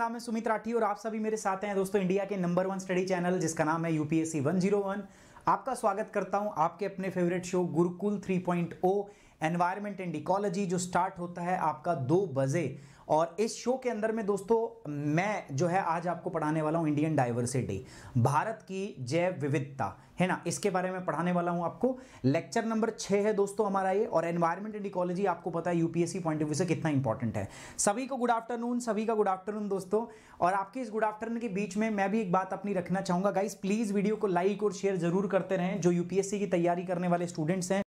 नाम है सुमित राठी और आप सभी मेरे साथ हैं दोस्तों इंडिया के नंबर वन स्टडी चैनल जिसका नाम है यूपीएससी 101 आपका स्वागत करता हूं आपके अपने favourite show Gurukul 3.0 point environment and ecology जो स्टार्ट होता है आपका दो बजे और इस शो के अंदर में दोस्तों मैं जो है आज आपको पढ़ाने वाला हूँ इंडियन डाइवर्सिटी भारत की जैव विविधता है ना इसके बारे में पढ़ाने वाला हूं आपको लेक्चर नंबर छह है दोस्तों हमारा ये और एनवायरमेंट एंड इकोलॉजी आपको पता है यूपीएससी पॉइंट ऑफ व्यू से कितना इंपॉर्टेंट है सभी को गुड आफ्टरनून सभी का गुड आफ्टरनून दोस्तों और आपके इस गुड आफ्टरनून के बीच में मैं भी एक बात अपनी रखना चाहूंगा गाइज प्लीज़ वीडियो को लाइक और शेयर जरूर करते रहें जो यूपीएससी की तैयारी करने वाले स्टूडेंट्स हैं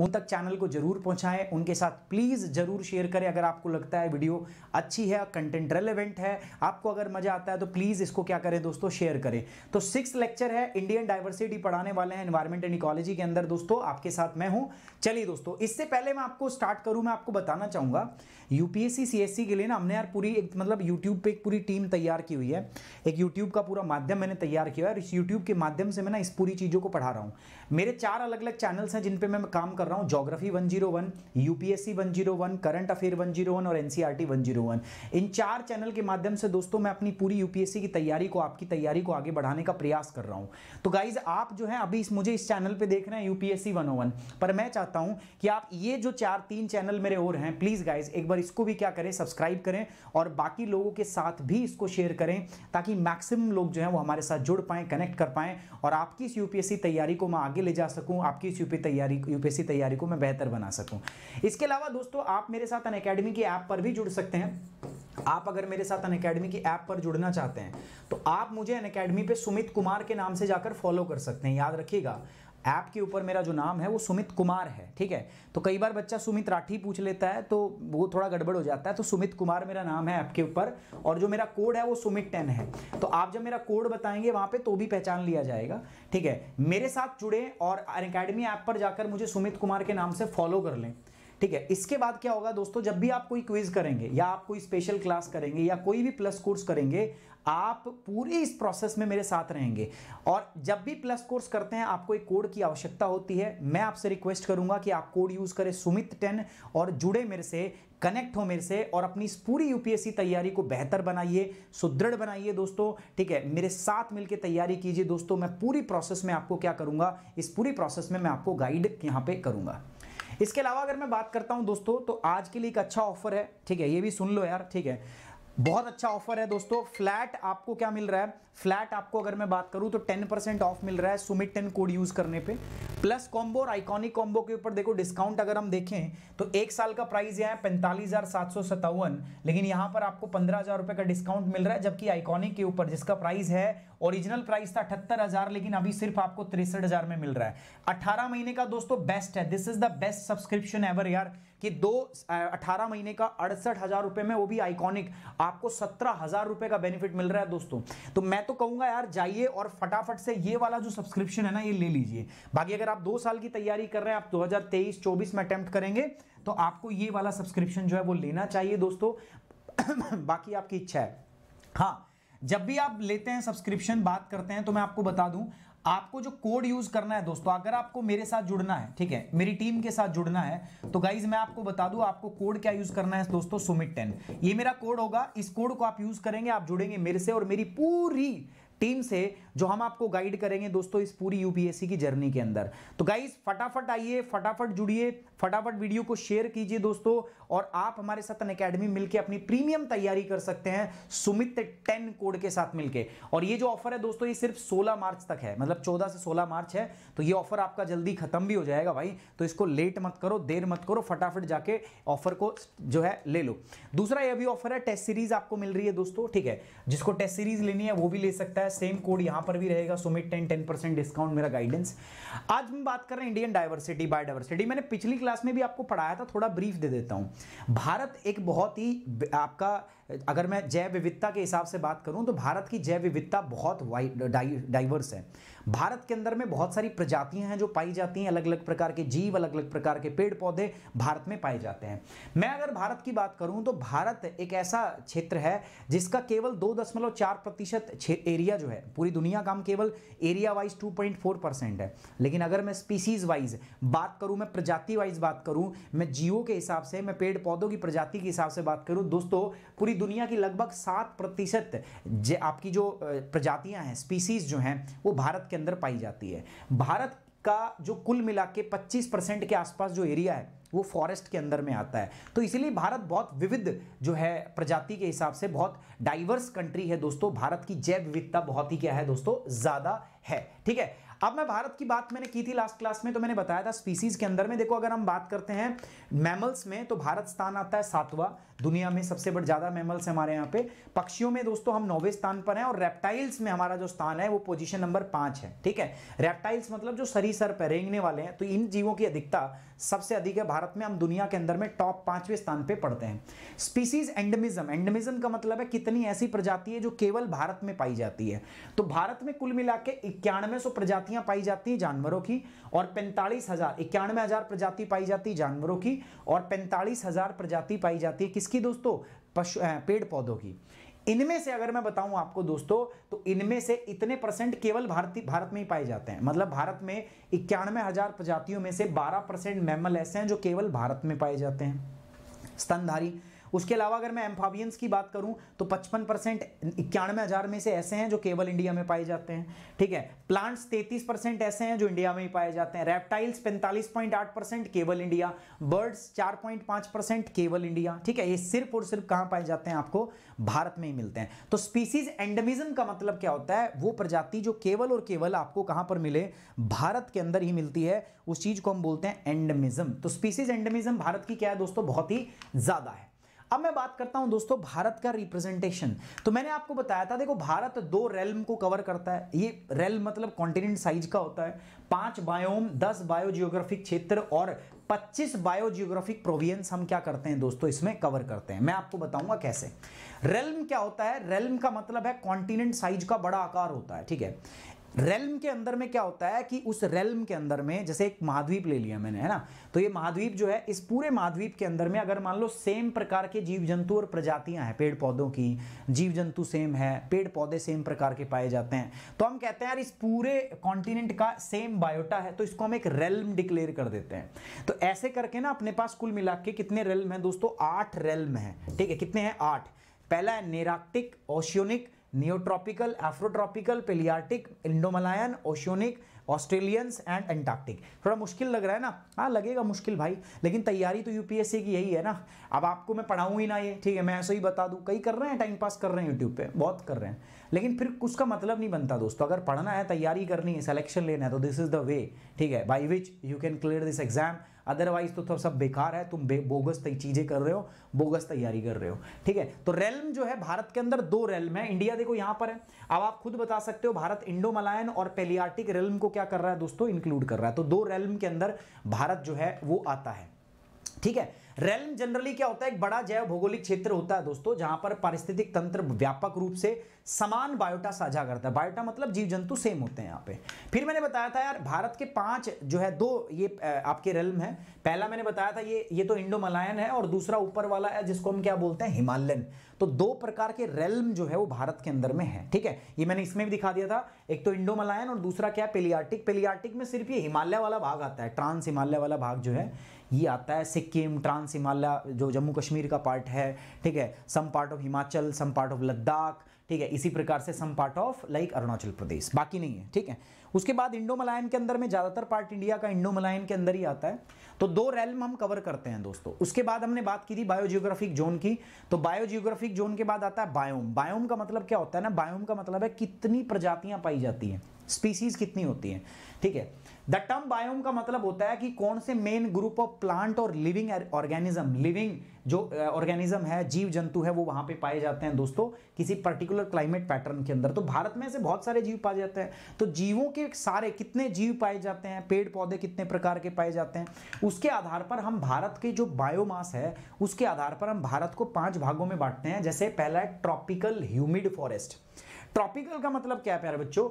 उन तक चैनल को जरूर पहुंचाएं उनके साथ प्लीज़ जरूर शेयर करें अगर आपको लगता है वीडियो अच्छी है कंटेंट रेलेवेंट है आपको अगर मजा आता है तो प्लीज़ इसको क्या करें दोस्तों शेयर करें तो सिक्स लेक्चर है इंडियन डाइवर्सिटी पढ़ाने वाले हैं एनवायरमेंट एंड इकोलॉजी के अंदर दोस्तों आपके साथ मैं हूं चलिए दोस्तों इससे पहले मैं आपको स्टार्ट करूं मैं आपको बताना चाहूंगा यूपीएससी सीएससी के लिए ना हमने यार पूरी एक मतलब यूट्यूब पे एक पूरी टीम तैयार की हुई है एक यूट्यूब का पूरा माध्यम मैंने तैयार किया है और इस यूट्यूब के माध्यम से मैं ना इस पूरी चीज़ों को पढ़ा रहा हूँ मेरे चार अलग अलग चैनल्स हैं जिन पर मैं काम कर रहा हूँ geography one zero one UPSC one zero one current affair one zero one और NCERT e one zero one इन चार चैनल के माध्यम से दोस्तों मैं अपनी पूरी यूपीएससी की तैयारी को आपकी तैयारी को आगे बढ़ाने का प्रयास कर रहा हूँ तो गाइज आप जो है अभी मुझे इस चैनल पर देख रहे हैं यूपीएससी वन पर मैं चाहता हूँ कि आप ये जो चार तीन चैनल मेरे और हैं प्लीज़ गाइज एक बार इसको भी क्या करें सब्सक्राइब करें और बाकी लोगों के साथ भी इसको शेयर करें ताकि मैक्सिमम लोग जो हैं वो हमारे साथ जुड़ पाएँ कनेक्ट कर पाएँ और आपकी इस यूपीएससी तैयारी को मैं आगे ले जा सकूँ आपकी इस यूपी तैयारी यूपीएससी तैयारी को मैं बेहतर बना सकूँ इसके अलावा दोस्तों आप मेरे साथ अन अकेडमी की ऐप पर भी जुड़ सकते हैं आप अगर मेरे साथ अन अकेडमी की ऐप पर जुड़ना चाहते हैं तो आप मुझे अन अकेडमी पर सुमित कुमार के नाम से जाकर फॉलो कर सकते हैं याद रखिएगा ऐप के ऊपर मेरा जो नाम है वो सुमित कुमार है ठीक है तो कई बार बच्चा सुमित राठी पूछ लेता है तो वो थोड़ा गड़बड़ हो जाता है तो सुमित कुमार मेरा नाम है ऐप के ऊपर और जो मेरा कोड है वो सुमित टेन है तो आप जब मेरा कोड बताएंगे वहाँ पे तो भी पहचान लिया जाएगा ठीक है मेरे साथ जुड़े और अकेडमी ऐप पर जाकर मुझे सुमित कुमार के नाम से फॉलो कर लें ठीक है इसके बाद क्या होगा दोस्तों जब भी आप कोई क्विज करेंगे या आप कोई स्पेशल क्लास करेंगे या कोई भी प्लस कोर्स करेंगे आप पूरे इस प्रोसेस में मेरे साथ रहेंगे और जब भी प्लस कोर्स करते हैं आपको एक कोड की आवश्यकता होती है मैं आपसे रिक्वेस्ट करूंगा कि आप कोड यूज़ करें सुमित टेन और जुड़े मेरे से कनेक्ट हो मेरे से और अपनी इस पूरी यूपीएससी तैयारी को बेहतर बनाइए सुदृढ़ बनाइए दोस्तों ठीक है मेरे साथ मिलकर तैयारी कीजिए दोस्तों मैं पूरी प्रोसेस में आपको क्या करूंगा इस पूरी प्रोसेस में मैं आपको गाइड यहां पर करूंगा इसके अलावा अगर मैं बात करता हूं दोस्तों तो आज के लिए एक अच्छा ऑफर है ठीक है ये भी सुन लो यार ठीक है बहुत अच्छा ऑफर है दोस्तों फ्लैट आपको क्या मिल रहा है फ्लैट आपको अगर मैं बात करूं तो 10 परसेंट ऑफ मिल रहा है सुमित टेन कोड यूज करने पे प्लस कॉम्बो और आइकॉनिक कॉम्बो के ऊपर देखो डिस्काउंट अगर हम देखें तो एक साल का प्राइस यहाँ है पैंतालीस हज़ार सात सौ सत्तावन लेकिन यहाँ पर आपको पंद्रह हज़ार रुपये का डिस्काउंट मिल रहा है जबकि आइकॉनिक के ऊपर जिसका प्राइस है ओरिजिनल प्राइस था अठहत्तर हज़ार लेकिन अभी सिर्फ आपको तिरसठ हज़ार में मिल रहा है अठारह महीने का दोस्तों बेस्ट है this is the best subscription ever यार कि दो अठारह महीने का अड़सठ हज़ार रुपए में वो भी आइकॉनिक आपको सत्रह हज़ार रुपए का बेनिफिट मिल रहा है दोस्तों तो मैं मैं तो कहूंगा यार जाइए और फटाफट से ये वाला जो सब्सक्रिप्शन है ना ये ले लीजिए बाकी अगर आप दो साल की तैयारी कर रहे हैं आप 2023-24 में अटेम्प्ट करेंगे तो आपको ये वाला सब्सक्रिप्शन जो है वो लेना चाहिए दोस्तों बाकी आपकी इच्छा है हाँ जब भी आप लेते हैं सब्सक्रिप्शन बात करते हैं तो मैं आपको बता दूं आपको जो कोड यूज करना है दोस्तों अगर आपको मेरे साथ जुड़ना है ठीक है मेरी टीम के साथ जुड़ना है तो गाइज मैं आपको बता दूं आपको कोड क्या यूज करना है दोस्तों सुमित टेन ये मेरा कोड होगा इस कोड को आप यूज करेंगे आप जुड़ेंगे मेरे से और मेरी पूरी टीम से जो हम आपको गाइड करेंगे दोस्तों इस पूरी यूपीएससी की जर्नी के अंदर तो गाइज फटाफट आइए फटाफट जुड़िए फटाफट वीडियो को शेयर कीजिए दोस्तों और आप हमारे साथ अकेडमी मिलकर अपनी प्रीमियम तैयारी कर सकते हैं सुमित टेन कोड के साथ मिलकर और ये जो ऑफर है दोस्तों ये सिर्फ सोलह मार्च तक है मतलब चौदह से सोलह मार्च है तो ये ऑफर आपका जल्दी खत्म भी हो जाएगा भाई तो इसको लेट मत करो देर मत करो फटाफट जाके ऑफर को जो है ले लो दूसरा ये भी ऑफर है टेस्ट सीरीज आपको मिल रही है दोस्तों ठीक है जिसको टेस्ट सीरीज लेनी है वो भी ले सकता है सेम कोड यहां पर भी रहेगा सुमित टेन टेन डिस्काउंट मेरा गाइडेंस आज हम बात कर रहे हैं इंडियन डाइवर्सिटी बायोडाइवर्सिटी मैंने पिछली क्लास क्लास में भी आपको पढ़ाया था थोड़ा ब्रीफ दे देता हूँ भारत एक बहुत ही आपका अगर मैं जैव विविधता के हिसाब से बात करूँ तो भारत की जैव विविधता बहुत डाइवर्स है भारत के अंदर में बहुत सारी प्रजातियां हैं जो पाई जाती हैं अलग अलग प्रकार के जीव अलग अलग प्रकार के पेड़ पौधे भारत में पाए जाते हैं मैं अगर भारत की बात करूं तो भारत एक ऐसा क्षेत्र है जिसका केवल दो दशमलव चार प्रतिशत एरिया जो है पूरी दुनिया का हम केवल area wise two point four percent है लेकिन अगर मैं स्पीसीज वाइज बात करूं मैं प्रजाति वाइज बात करूं मैं जीवो के हिसाब से मैं पेड़ पौधों की प्रजाति के हिसाब से बात करूं दोस्तों पूरी दुनिया की लगभग सात प्रतिशत आपकी जो प्रजातियां हैं स्पीसीज जो हैं वो भारत के अंदर पाई जाती है भारत का जो कुल मिला के पच्चीस परसेंट के आसपास जो एरिया है वो फॉरेस्ट के अंदर में आता है तो इसीलिए भारत बहुत विविध जो है प्रजाति के हिसाब से बहुत डाइवर्स कंट्री है दोस्तों भारत की जैव विविधता बहुत ही क्या है दोस्तों ज़्यादा है ठीक है अब मैं भारत की बात मैंने की थी लास्ट क्लास में तो मैंने बताया था स्पीसीज के अंदर में देखो अगर हम बात करते हैं मैमल्स में तो भारत स्थान आता है सातवां दुनिया में सबसे बड़े ज़्यादा मैमल्स है हमारे यहाँ पे पक्षियों में दोस्तों हम नौवे स्थान पर हैं और रेप्टाइल्स में हमारा जो स्थान है वो पोजीशन नंबर पांच है ठीक है रेप्टाइल्स मतलब जो सरी सर पर रेंगने वाले हैं तो इन जीवों की अधिकता सबसे अधिक है भारत में हम दुनिया के अंदर में टॉप पांचवें स्थान पर पड़ते हैं स्पीसीज एंडमिज्म एंडमिज्म का मतलब है कितनी ऐसी प्रजाति है जो केवल भारत में पाई जाती है तो भारत में कुल मिला के इक्यानवे प्रजातियां पाई जाती हैं जानवरों की और पैंतालीस हजार इक्यानवे हजार प्रजाति पाई जाती है जानवरों की और पैंतालीस हजार प्रजाति पाई जाती है किसकी किसकी दोस्तों पशु पेड़ पौधों की इनमें से अगर मैं बताऊं आपको दोस्तों तो इनमें से इतने परसेंट केवल भारतीय भारत में ही पाए जाते हैं मतलब भारत में इक्यानवे हजार प्रजातियों में से 12 परसेंट मैमल ऐसे हैं जो केवल भारत में पाए जाते हैं स्तनधारी उसके अलावा अगर मैं एम्फावियंस की बात करूं तो पचपन परसेंट इक्यानवे हज़ार में से ऐसे हैं जो केवल इंडिया में पाए जाते हैं ठीक है प्लांट्स तैतीस परसेंट ऐसे हैं जो इंडिया में ही पाए जाते हैं रेप्टाइल्स पैंतालीस पॉइंट आठ परसेंट केवल इंडिया बर्ड्स चार पॉइंट परसेंट केवल इंडिया ठीक है ये सिर्फ और सिर्फ कहाँ पाए जाते हैं आपको भारत में ही मिलते हैं तो स्पीसीज एंडमिज्म का मतलब क्या होता है वो प्रजाति जो केवल और केवल आपको कहाँ पर मिले भारत के अंदर ही मिलती है उस चीज़ को हम बोलते हैं एंडमिज्म तो स्पीसीज एंडमिज्म भारत की क्या है दोस्तों बहुत ही ज़्यादा है अब मैं बात करता हूं दोस्तों भारत का रिप्रेजेंटेशन तो मैंने आपको बताया था देखो भारत दो रेलम को कवर करता है ये रेल मतलब कॉन्टिनेंट साइज का होता है पांच बायोम दस बायोजियोग्राफिक क्षेत्र और 25 बायोजियोग्राफिक प्रोवियंस हम क्या करते हैं दोस्तों इसमें कवर करते हैं मैं आपको बताऊंगा कैसे रेलम क्या होता है रेलम का मतलब है कॉन्टिनेंट साइज का बड़ा आकार होता है ठीक है रेलम के अंदर में क्या होता है कि उस रेलम के अंदर में जैसे एक महाद्वीप ले लिया मैंने है ना तो ये महाद्वीप जो है इस पूरे महाद्वीप के अंदर में अगर मान लो सेम प्रकार के जीव जंतु और प्रजातियां हैं पेड़ पौधों की जीव जंतु सेम है पेड़ पौधे सेम प्रकार के पाए जाते हैं तो हम कहते हैं यार इस पूरे कॉन्टिनेंट का सेम बायोटा है तो इसको हम एक रेलम डिक्लेयर कर देते हैं तो ऐसे करके ना अपने पास कुल मिला के कितने रेलम है दोस्तों आठ रेलम है ठीक है कितने हैं आठ पहला है nearctic oceanic neotropical afrotropical palearctic indomalayan oceanic Australians and Antarctic थोड़ा मुश्किल लग रहा है ना हाँ लगेगा मुश्किल भाई लेकिन तैयारी तो यूपीएससी की यही है ना अब आपको मैं पढ़ाऊँ ही ना ये ठीक है मैं ऐसा ही बता दूँ कई कर रहे हैं टाइम पास कर रहे हैं यूट्यूब पर बहुत कर रहे हैं लेकिन फिर उसका मतलब नहीं बनता दोस्तों अगर पढ़ना है तैयारी करनी है सिलेक्शन लेना है तो दिस इज द वे ठीक है by which you can clear this exam otherwise तो, तो सब बेकार है तुम बोगस चीज़ें कर रहे हो बोगस तैयारी कर रहे हो ठीक है तो रेलम जो है भारत के अंदर दो रेलम है इंडिया देखो यहां पर है अब आप खुद बता सकते हो भारत इंडो मलायन और पेलियाटिक रेलम को क्या कर रहा है दोस्तों इंक्लूड कर रहा है तो दो रेलम के अंदर भारत जो है वो आता है ठीक है रेलम जनरली क्या होता है एक बड़ा जैव भौगोलिक क्षेत्र होता है दोस्तों जहां पर पारिस्थितिक तंत्र व्यापक रूप से समान बायोटा साझा करता है बायोटा मतलब जीव जंतु सेम होते हैं यहाँ पे फिर मैंने बताया था यार भारत के पांच जो है दो ये आपके रेलम है पहला मैंने बताया था ये ये तो इंडो मलायन है और दूसरा ऊपर वाला है जिसको हम क्या बोलते हैं हिमालयन तो दो प्रकार के रेलम जो है वो भारत के अंदर में है ठीक है ये मैंने इसमें भी दिखा दिया था एक तो इंडो मलायन और दूसरा क्या है पेलियार्टिक पेलियार्टिक में सिर्फ ये हिमालय वाला भाग आता है ट्रांस हिमालय वाला भाग जो है ये आता है सिक्किम ट्रांस हिमालय जो जम्मू कश्मीर का पार्ट है ठीक है some part of Himachal some part of Ladakh ठीक है इसी प्रकार से some part of like Arunachal Pradesh बाकी नहीं है ठीक है उसके बाद इंडो मलायन के अंदर में ज़्यादातर पार्ट इंडिया का इंडो मलायन के अंदर ही आता है तो दो रेल हम कवर करते हैं दोस्तों उसके बाद हमने बात की थी बायोजियोग्राफिक जोन की तो बायोजियोग्राफिक जोन के बाद आता है बायोम बायोम का मतलब क्या होता है ना बायोम का मतलब है कितनी प्रजातियां पाई जाती हैं स्पीसीज कितनी होती हैं ठीक है द टर्म बायोम का मतलब होता है कि कौन से मेन ग्रुप ऑफ प्लांट और लिविंग ऑर्गेनिज्म लिविंग जो ऑर्गेनिज्म है जीव जंतु है वो वहां पे पाए जाते हैं दोस्तों किसी पर्टिकुलर क्लाइमेट पैटर्न के अंदर तो भारत में से बहुत सारे जीव पाए जाते हैं तो जीवों के सारे कितने जीव पाए जाते हैं पेड़ पौधे कितने प्रकार के पाए जाते हैं उसके आधार पर हम भारत के जो बायोमास है उसके आधार पर हम भारत को पांच भागों में बांटते हैं जैसे पहला है ट्रॉपिकल ह्यूमिड फॉरेस्ट ट्रॉपिकल का मतलब क्या है प्यारे बच्चों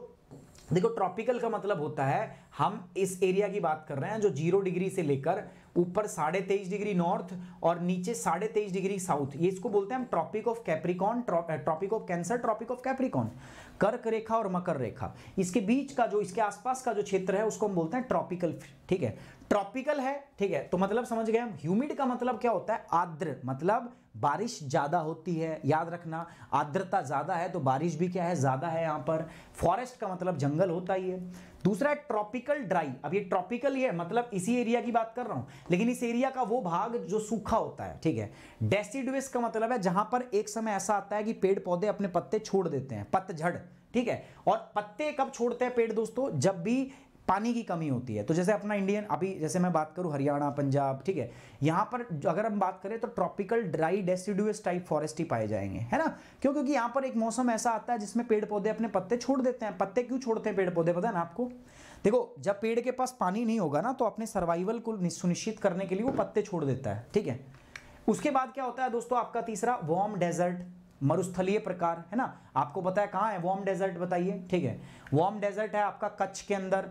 देखो ट्रॉपिकल का मतलब होता है हम इस एरिया की बात कर रहे हैं जो जीरो डिग्री से लेकर ऊपर साढ़े तेईस डिग्री नॉर्थ और नीचे साढ़े तेईस डिग्री साउथ ये इसको बोलते हैं हम tropic of Capricorn tropic of Cancer tropic of Capricorn कर्क रेखा और मकर रेखा इसके बीच का जो इसके आसपास का जो क्षेत्र है उसको हम बोलते हैं ट्रॉपिकल ठीक है ट्रॉपिकल है ठीक है तो मतलब समझ गए हम ह्यूमिड का मतलब क्या होता है आद्र मतलब बारिश ज़्यादा होती है याद रखना आद्रता ज़्यादा है तो बारिश भी क्या है ज़्यादा है यहाँ पर फॉरेस्ट का मतलब जंगल होता ही है दूसरा है ट्रॉपिकल ड्राई अब ये ट्रॉपिकल ही है मतलब इसी एरिया की बात कर रहा हूं लेकिन इस एरिया का वो भाग जो सूखा होता है ठीक है डेसिडवेस का मतलब है जहां पर एक समय ऐसा आता है कि पेड़ पौधे अपने पत्ते छोड़ देते हैं पतझड़ ठीक है और पत्ते कब छोड़ते हैं पेड़ दोस्तों जब भी पानी की कमी होती है तो जैसे अपना इंडियन अभी जैसे मैं बात करूँ हरियाणा पंजाब ठीक है यहाँ पर अगर हम बात करें तो tropical dry deciduous type forest ही पाए जाएंगे है ना क्यों क्योंकि यहाँ पर एक मौसम ऐसा आता है जिसमें पेड़ पौधे अपने पत्ते छोड़ देते हैं पत्ते क्यों छोड़ते हैं पेड़ पौधे पता है ना आपको देखो जब पेड़ के पास पानी नहीं होगा ना तो अपने सर्वाइवल को सुनिश्चित करने के लिए वो पत्ते छोड़ देता है ठीक है उसके बाद क्या होता है दोस्तों आपका तीसरा वार्म डेजर्ट मरुस्थलीय प्रकार है ना आपको पता है कहाँ है वार्म डेजर्ट बताइए ठीक है वार्म डेजर्ट है आपका कच्छ के अंदर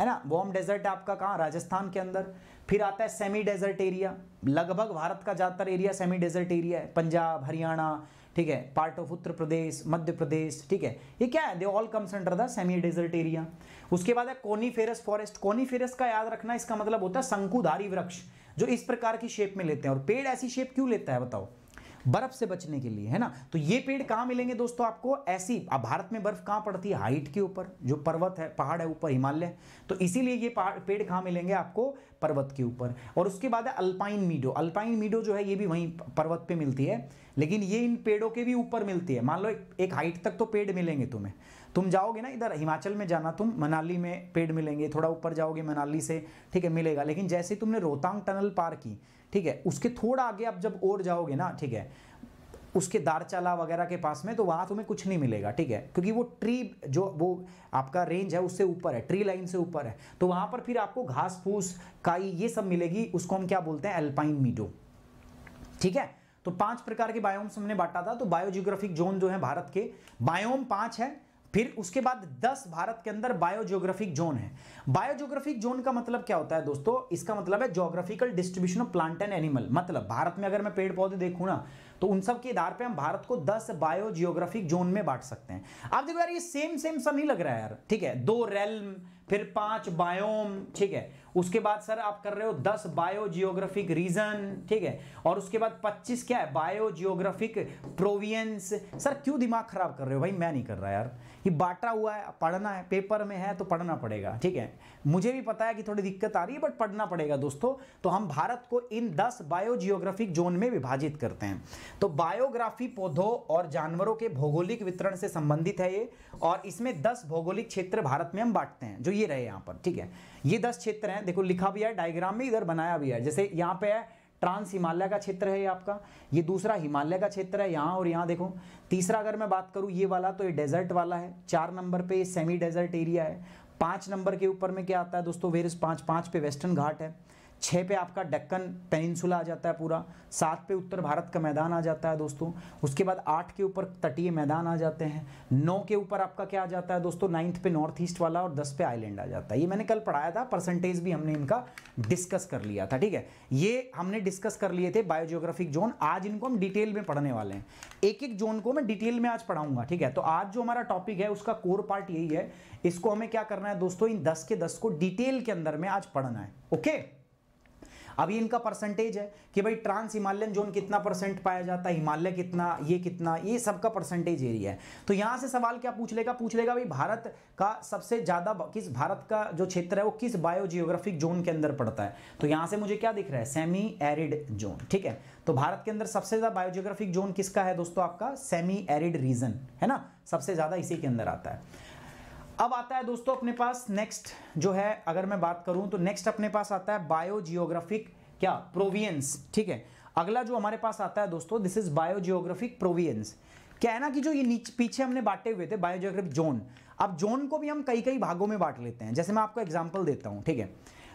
है ना वॉर्म डेजर्ट आपका कहाँ राजस्थान के अंदर फिर आता है सेमी डेजर्ट एरिया लगभग भारत का ज़्यादातर एरिया सेमी डेजर्ट एरिया है पंजाब हरियाणा ठीक है पार्ट ऑफ उत्तर प्रदेश मध्य प्रदेश ठीक है ये क्या है they all comes under the semi desert area उसके बाद है कोनीफेरस फॉरेस्ट कोनीफेरस का याद रखना इसका मतलब होता है शंकुधारी वृक्ष जो इस प्रकार की शेप में लेते हैं और पेड़ ऐसी शेप क्यों लेता है बताओ बर्फ से बचने के लिए है ना तो ये पेड़ कहाँ मिलेंगे दोस्तों आपको ऐसी अब भारत में बर्फ कहाँ पड़ती है हाइट के ऊपर जो पर्वत है पहाड़ है ऊपर हिमालय तो इसीलिए ये पेड़ कहाँ मिलेंगे आपको पर्वत के ऊपर और उसके बाद है अल्पाइन मीडो अल्पाइन मीडो जो है ये भी वहीं पर्वत पे मिलती है लेकिन ये इन पेड़ों के भी ऊपर मिलती है मान लो एक हाइट तक तो पेड़ मिलेंगे तुम्हें तुम जाओगे ना इधर हिमाचल में जाना तुम मनाली में पेड़ मिलेंगे थोड़ा ऊपर जाओगे मनाली से ठीक है मिलेगा लेकिन जैसे तुमने रोहतांग टनल पार की ठीक है उसके थोड़ा आगे आप जब और जाओगे ना ठीक है उसके दारचाला वगैरह के पास में तो वहाँ तुम्हें कुछ नहीं मिलेगा ठीक है क्योंकि वो ट्री जो वो आपका रेंज है उससे ऊपर है ट्री लाइन से ऊपर है तो वहाँ पर फिर आपको घास फूस काई ये सब मिलेगी उसको हम क्या बोलते हैं एल्पाइन मीडो ठीक है तो पांच प्रकार के बायोम्स हमने बांटा था तो बायोजियोग्राफिक जोन जो है भारत के बायोम पांच है फिर उसके बाद 10 भारत के अंदर बायोजियोग्राफिक जोन है बायोजियोग्राफिक जोन का मतलब क्या होता है दोस्तों इसका मतलब है geographical distribution of plant and animal मतलब भारत में अगर मैं पेड़ पौधे देखूँ ना तो उन सब के आधार पर हम भारत को 10 बायोजियोग्राफिक जोन में बांट सकते हैं आप देखो यार ये सेम सेम सा नहीं लग रहा है यार ठीक है दो रेलम फिर पांच बायोम ठीक है उसके बाद सर आप कर रहे हो दस बायोजियोग्राफिक रीजन ठीक है और उसके बाद पच्चीस क्या है बायोजियोग्राफिक प्रोवियंस सर क्यों दिमाग खराब कर रहे हो भाई मैं नहीं कर रहा यार ये बांटा हुआ है पढ़ना है पेपर में है तो पढ़ना पड़ेगा ठीक है मुझे भी पता है कि थोड़ी दिक्कत आ रही है बट पढ़ना पड़ेगा दोस्तों तो हम भारत को इन दस बायोजियोग्राफिक जोन में विभाजित करते हैं तो बायोग्राफी पौधों और जानवरों के भौगोलिक वितरण से संबंधित है ये और इसमें दस भौगोलिक क्षेत्र भारत में हम बांटते हैं जो ये रहे यहाँ पर ठीक है ये दस क्षेत्र हैं देखो लिखा भी है डायग्राम में इधर बनाया भी है जैसे यहाँ पे है ट्रांस हिमालय का क्षेत्र है ये आपका ये दूसरा हिमालय का क्षेत्र है यहाँ और यहाँ देखो तीसरा अगर मैं बात करूँ ये वाला तो ये डेजर्ट वाला है चार नंबर पे ये सेमी डेजर्ट एरिया है पाँच नंबर के ऊपर में क्या आता है दोस्तों वेरस पाँच पाँच पे वेस्टर्न घाट है छः पे आपका डक्कन पेनिनसुला आ जाता है पूरा सात पे उत्तर भारत का मैदान आ जाता है दोस्तों उसके बाद आठ के ऊपर तटीय मैदान आ जाते हैं नौ के ऊपर आपका क्या आ जाता है दोस्तों नाइन्थ पे नॉर्थ ईस्ट वाला और दस पे आइलैंड आ जाता है ये मैंने कल पढ़ाया था परसेंटेज भी हमने इनका डिस्कस कर लिया था ठीक है ये हमने डिस्कस कर लिए थे बायोजियोग्राफिक जोन आज इनको हम डिटेल में पढ़ने वाले हैं एक एक जोन को मैं डिटेल में आज पढ़ाऊंगा ठीक है तो आज जो हमारा टॉपिक है उसका कोर पार्ट यही है इसको हमें क्या करना है दोस्तों इन दस के दस को डिटेल के अंदर में आज पढ़ना है ओके अभी इनका परसेंटेज है कि भाई ट्रांस हिमालयन जोन कितना परसेंट पाया जाता है हिमालय कितना ये कितना ये सबका परसेंटेज एरिया है तो यहाँ से सवाल क्या पूछ लेगा पूछ लेगा भाई भारत का सबसे ज़्यादा किस भारत का जो क्षेत्र है वो किस बायोजियोग्राफिक जोन के अंदर पड़ता है तो यहाँ से मुझे क्या दिख रहा है सेमी एरिड जोन ठीक है तो भारत के अंदर सबसे ज़्यादा बायोजियोग्राफिक जोन किसका है दोस्तों आपका सेमी एरिड रीजन है ना सबसे ज़्यादा इसी के अंदर आता है अब आता है दोस्तों अपने पास नेक्स्ट जो है अगर मैं बात करूं तो नेक्स्ट अपने पास आता है बायो जियोग्राफिक क्या प्रोवियंस ठीक है अगला जो हमारे पास आता है दोस्तों this is bio geographic provinces क्या है ना कि जो ये नीचे पीछे हमने बांटे हुए थे बायोजियोग्राफिक जोन अब जोन को भी हम कई कई भागों में बांट लेते हैं जैसे मैं आपको एग्जाम्पल देता हूँ ठीक है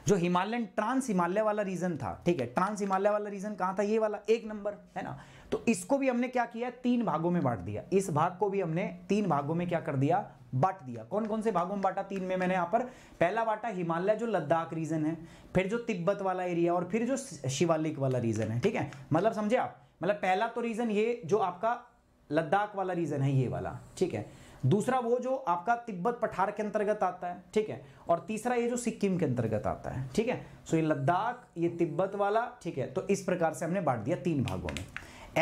जो हिमालयन ट्रांस हिमालय वाला रीजन था ठीक है ट्रांस हिमालय वाला रीजन कहाँ था ये वाला एक नंबर है ना तो इसको भी हमने क्या किया तीन भागों में बांट दिया इस भाग को भी हमने तीन भागों में क्या कर दिया बांट दिया कौन कौन से भागों में बांटा तीन में मैंने यहाँ पर पहला बांटा हिमालय जो लद्दाख रीजन है फिर जो तिब्बत वाला एरिया और फिर जो शिवालिक वाला रीजन है ठीक है मतलब समझे आप मतलब पहला तो रीजन ये जो आपका लद्दाख वाला रीजन है ये वाला ठीक है दूसरा वो जो आपका तिब्बत पठार के अंतर्गत आता है ठीक है और तीसरा ये जो सिक्किम के अंतर्गत आता है ठीक है सो ये लद्दाख ये तिब्बत वाला ठीक है तो इस प्रकार से हमने बांट दिया तीन भागों में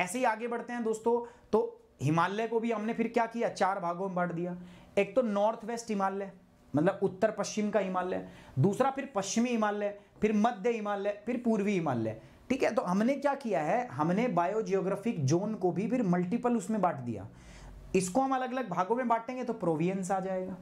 ऐसे ही आगे बढ़ते हैं दोस्तों तो हिमालय को भी हमने फिर क्या किया चार भागों में बांट दिया एक तो नॉर्थ वेस्ट हिमालय मतलब उत्तर पश्चिम का हिमालय दूसरा फिर पश्चिमी हिमालय फिर मध्य हिमालय फिर पूर्वी हिमालय ठीक है तो हमने क्या किया है हमने बायोजियोग्राफिक जोन को भी फिर मल्टीपल उसमें बांट दिया इसको हम अलग अलग भागों में बांटेंगे तो प्रोवियंस आ जाएगा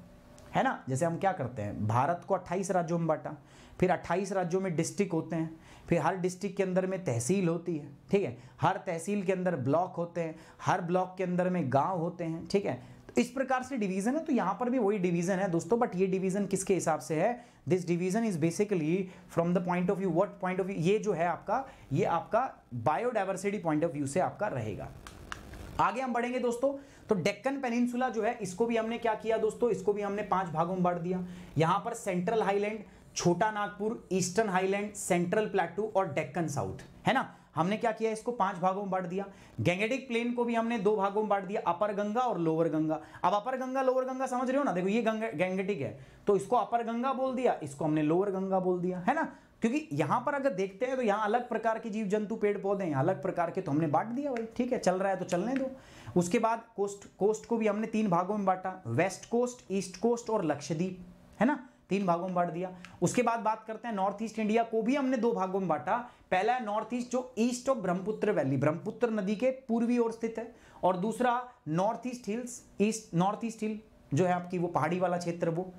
है ना जैसे हम क्या करते हैं भारत को 28 राज्यों में बांटा फिर 28 राज्यों में डिस्ट्रिक्ट होते हैं फिर हर डिस्ट्रिक्ट के अंदर में तहसील होती है ठीक है हर तहसील के अंदर ब्लॉक होते हैं हर ब्लॉक के अंदर में गांव होते हैं ठीक है इस प्रकार से डिवीजन है तो यहां पर भी वही डिवीजन है दोस्तों बट ये डिवीजन किसके हिसाब से है this division is basically from the point of view what point of view ये जो है आपका ये आपका बायोडाइवर्सिटी पॉइंट ऑफ व्यू से आपका रहेगा आगे हम बढ़ेंगे दोस्तों तो डेक्कन पेनिनसुला जो है इसको भी हमने क्या किया दोस्तों इसको भी हमने पांच भागों में बांट दिया यहां पर central highland Chota Nagpur eastern highland central plateau और डेक्कन साउथ है ना हमने क्या किया इसको पांच भागों में बांट दिया गैंगेटिक प्लेन को भी हमने दो भागों में बांट दिया अपर गंगा और लोअर गंगा अब अपर गंगा लोअर गंगा समझ रहे हो ना देखो ये गैंगेटिक है तो इसको अपर गंगा बोल दिया इसको हमने लोअर गंगा बोल दिया है ना क्योंकि यहां पर अगर देखते हैं तो यहां अलग प्रकार के जीव जंतु पेड़ पौधे हैं अलग प्रकार के तो हमने बांट दिया भाई ठीक है चल रहा है तो चलने दो उसके बाद कोस्ट कोस्ट को भी हमने तीन भागों में बांटा वेस्ट कोस्ट ईस्ट कोस्ट और लक्षद्वीप है ना तीन भागों में बांट दिया उसके बाद बात करते हैं नॉर्थ ईस्ट इंडिया को भी हमने दो भागों में बांटा पहला है नॉर्थ ईस्ट जो east of Brahmaputra valley Brahmaputra नदी के पूर्वी ओर स्थित है और दूसरा north east hills east north east hill जो है आपकी वो पहाड़ी वाला क्षेत्र वो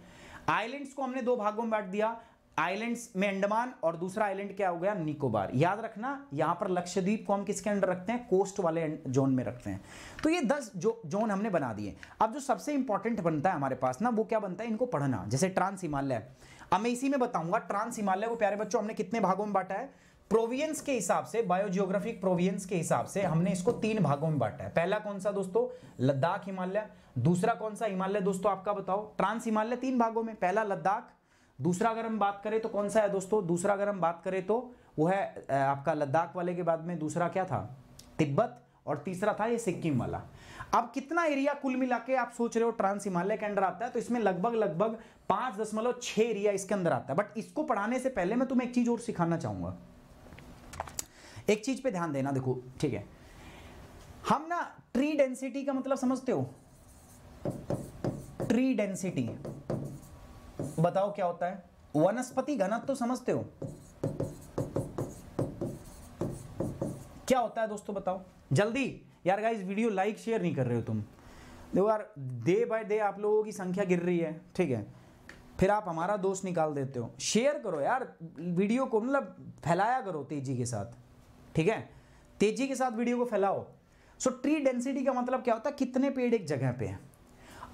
आइलैंड्स को हमने दो भागों में बांट दिया आइलैंड्स में अंडमान और दूसरा आइलैंड क्या हो गया निकोबार याद रखना यहां पर लक्षद्वीप को हम किसके अंडर रखते हैं कोस्ट वाले जोन में रखते हैं तो ये दस जो जोन हमने बना दिए अब जो सबसे इंपॉर्टेंट बनता है हमारे पास ना वो क्या बनता है इनको पढ़ना जैसे ट्रांस हिमालय अब मैं इसी में बताऊंगा ट्रांस हिमालय को प्यारे बच्चों हमने कितने भागों में बांटा है प्रोवियंस के हिसाब से बायोजियोग्राफिक प्रोवियंस के हिसाब से हमने इसको तीन भागों में बांटा है पहला कौन सा दोस्तों लद्दाख हिमालय दूसरा कौन सा हिमालय दोस्तों आपका बताओ ट्रांस हिमालय तीन भागों में पहला लद्दाख दूसरा अगर हम बात करें तो कौन सा है दोस्तों दूसरा अगर हम बात करें तो वो है आपका लद्दाख वाले के बाद में दूसरा क्या था तिब्बत और तीसरा था ये सिक्किम वाला अब कितना एरिया कुल मिला के आप सोच रहे हो ट्रांस हिमालय के अंडर आता है तो इसमें लगभग लगभग पांच दशमलव छह एरिया इसके अंदर आता है बट इसको पढ़ाने से पहले मैं तुम्हें एक चीज और सिखाना चाहूंगा एक चीज पे ध्यान देना देखो ठीक है हम ना ट्री डेंसिटी का मतलब समझते हो ट्री डेंसिटी बताओ क्या होता है वनस्पति घनत्व तो समझते हो क्या होता है दोस्तों बताओ जल्दी यार गाइस वीडियो लाइक शेयर नहीं कर रहे हो तुम देखो यार डे बाय डे आप लोगों की संख्या गिर रही है ठीक है फिर आप हमारा दोष निकाल देते हो शेयर करो यार वीडियो को मतलब फैलाया करो तेजी के साथ ठीक है तेजी के साथ वीडियो को फैलाओ सो ट्री डेंसिटी का मतलब क्या होता है कितने पेड़ एक जगह पे हैं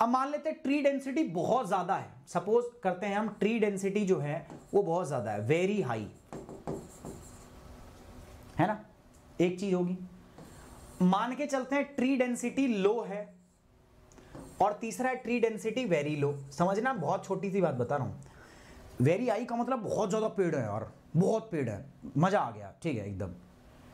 अब मान लेते हैं ट्री डेंसिटी बहुत ज़्यादा है सपोज करते हैं हम ट्री डेंसिटी जो है वो बहुत ज़्यादा है वेरी हाई है ना एक चीज़ होगी मान के चलते हैं ट्री डेंसिटी लो है और तीसरा है ट्री डेंसिटी वेरी लो समझना बहुत छोटी सी बात बता रहा हूं वेरी हाई का मतलब बहुत ज़्यादा पेड़ है और बहुत पेड़ है मज़ा आ गया ठीक है एकदम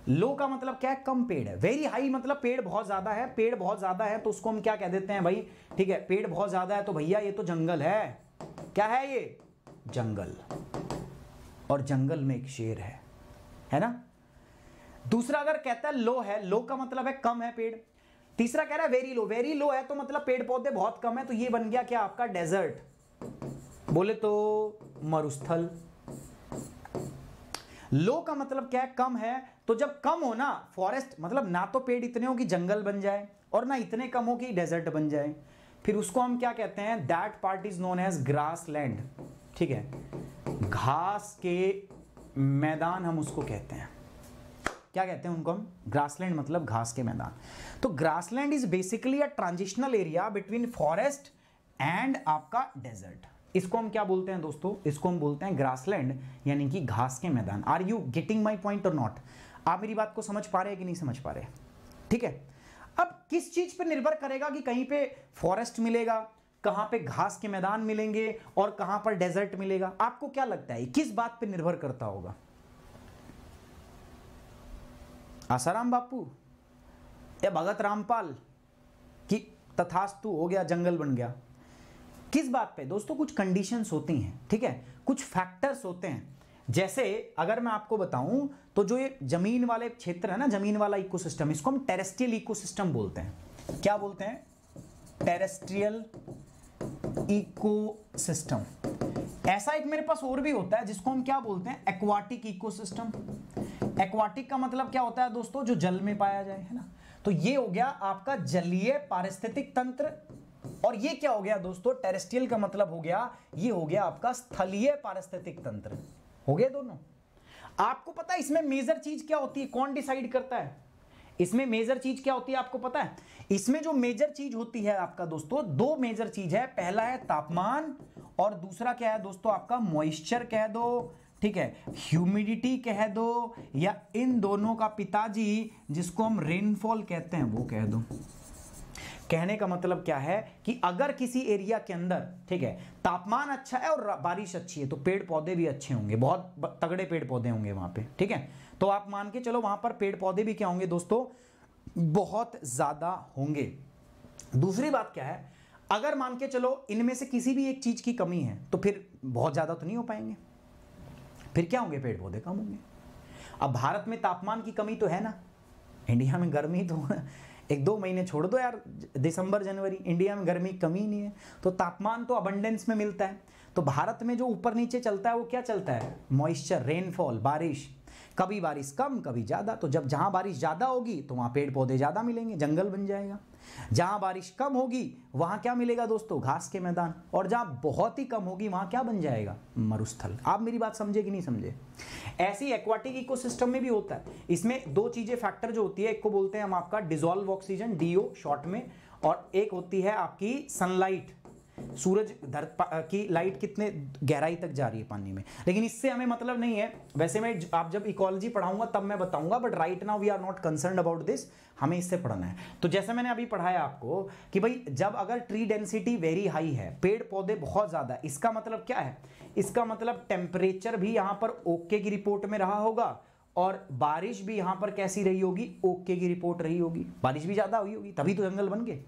लो का मतलब क्या है कम पेड़ है वेरी हाई मतलब पेड़ बहुत ज्यादा है पेड़ बहुत ज्यादा है तो उसको हम क्या कह देते हैं भाई ठीक है पेड़ बहुत ज्यादा है तो भैया ये तो जंगल है क्या है ये जंगल और जंगल में एक शेर है है ना दूसरा अगर कहता है लो है लो का मतलब है कम है पेड़ तीसरा कह रहा है वेरी लो वेरी लो है तो मतलब पेड़ पौधे बहुत कम है तो ये बन गया क्या आपका डेजर्ट बोले तो मरुस्थल लो का मतलब क्या है कम है तो जब कम हो ना फॉरेस्ट मतलब ना तो पेड़ इतने हो कि जंगल बन जाए और ना इतने कम हो कि डेजर्ट बन जाए फिर उसको हम क्या कहते हैं that part is known as grass land ठीक है घास के मैदान हम उसको कहते हैं क्या कहते हैं उनको हम ग्रासलैंड मतलब घास के मैदान तो grassland is basically a transitional area between forest and आपका डेजर्ट इसको हम क्या बोलते हैं दोस्तों इसको हम बोलते हैं ग्रासलैंड यानी कि घास के मैदान are you getting my point और नॉट आप मेरी बात को समझ पा रहे हैं कि नहीं समझ पा रहे ठीक है अब किस चीज पर निर्भर करेगा कि कहीं पे फॉरेस्ट मिलेगा कहां पे घास के मैदान मिलेंगे और कहां पर डेजर्ट मिलेगा आपको क्या लगता है किस बात पे निर्भर करता होगा आसाराम बापू या भगत रामपाल कि तथास्तु हो गया जंगल बन गया किस बात पे दोस्तों कुछ कंडीशंस होती हैं ठीक है कुछ फैक्टर्स होते हैं जैसे अगर मैं आपको बताऊं तो जो ये जमीन वाले क्षेत्र है ना जमीन वाला इकोसिस्टम इसको हम टेरेस्ट्रियल इकोसिस्टम बोलते हैं क्या बोलते हैं टेरेस्ट्रियल इकोसिस्टम ऐसा एक मेरे पास और भी होता है जिसको हम क्या बोलते हैं एक्वाटिक इकोसिस्टम एक्वाटिक का मतलब क्या होता है दोस्तों जो जल में पाया जाए है ना तो ये हो गया आपका जलीय पारिस्थितिक तंत्र और ये क्या हो गया दोस्तों टेरेस्ट्रियल का मतलब हो गया ये हो गया आपका स्थलीय पारिस्थितिक तंत्र हो गया दोनों आपको पता है इसमें मेजर चीज क्या होती है कौन डिसाइड करता है इसमें मेजर चीज क्या होती है आपको पता है इसमें जो मेजर चीज होती है आपका दोस्तों दो मेजर चीज है पहला है तापमान और दूसरा क्या है दोस्तों आपका मॉइस्चर कह दो ठीक है ह्यूमिडिटी कह दो या इन दोनों का पिताजी जिसको हम रेनफॉल कहते हैं वो कह दो कहने का मतलब क्या है कि अगर किसी एरिया के अंदर ठीक है तापमान अच्छा है और बारिश अच्छी है तो पेड़ पौधे भी अच्छे होंगे बहुत तगड़े पेड़ पौधे होंगे वहां पे ठीक है तो आप मान के चलो वहां पर पेड़ पौधे भी क्या होंगे दोस्तों बहुत ज़्यादा होंगे दूसरी बात क्या है अगर मान के चलो इनमें से किसी भी एक चीज़ की कमी है तो फिर बहुत ज़्यादा तो नहीं हो पाएंगे फिर क्या होंगे पेड़ पौधे कम होंगे अब भारत में तापमान की कमी तो है ना इंडिया में गर्मी तो एक दो महीने छोड़ दो यार दिसंबर जनवरी इंडिया में गर्मी कमी नहीं है तो तापमान तो अबंडेंस में मिलता है तो भारत में जो ऊपर नीचे चलता है वो क्या चलता है मॉइस्चर रेनफॉल बारिश कभी बारिश कम कभी ज़्यादा तो जब जहाँ बारिश ज़्यादा होगी तो वहाँ पेड़ पौधे ज़्यादा मिलेंगे जंगल बन जाएगा जहाँ बारिश कम होगी वहाँ क्या मिलेगा दोस्तों घास के मैदान और जहाँ बहुत ही कम होगी वहाँ क्या बन जाएगा मरुस्थल आप मेरी बात समझे कि नहीं समझे ऐसी एक्वाटिक इकोसिस्टम में भी होता है इसमें दो चीज़ें फैक्टर जो होती है एक को बोलते हैं हम आपका डिजोल्व ऑक्सीजन डीओ शॉर्ट में और एक होती है आपकी सनलाइट सूरज धर की लाइट कितने गहराई तक जा रही है पानी में लेकिन इससे हमें मतलब नहीं है वैसे मैं आप जब इकोलॉजी पढ़ाऊंगा तब मैं बताऊंगा but right now we are not concern about this हमें इससे पढ़ना है तो जैसे मैंने अभी पढ़ाया आपको कि भाई जब अगर ट्री डेंसिटी वेरी हाई है पेड़ पौधे बहुत ज़्यादा इसका मतलब क्या है इसका मतलब टेम्परेचर भी यहाँ पर ओके की रिपोर्ट में रहा होगा और बारिश भी यहाँ पर कैसी रही होगी ओके की रिपोर्ट रही होगी बारिश भी ज़्यादा हुई होगी तभी तो जंगल बन गए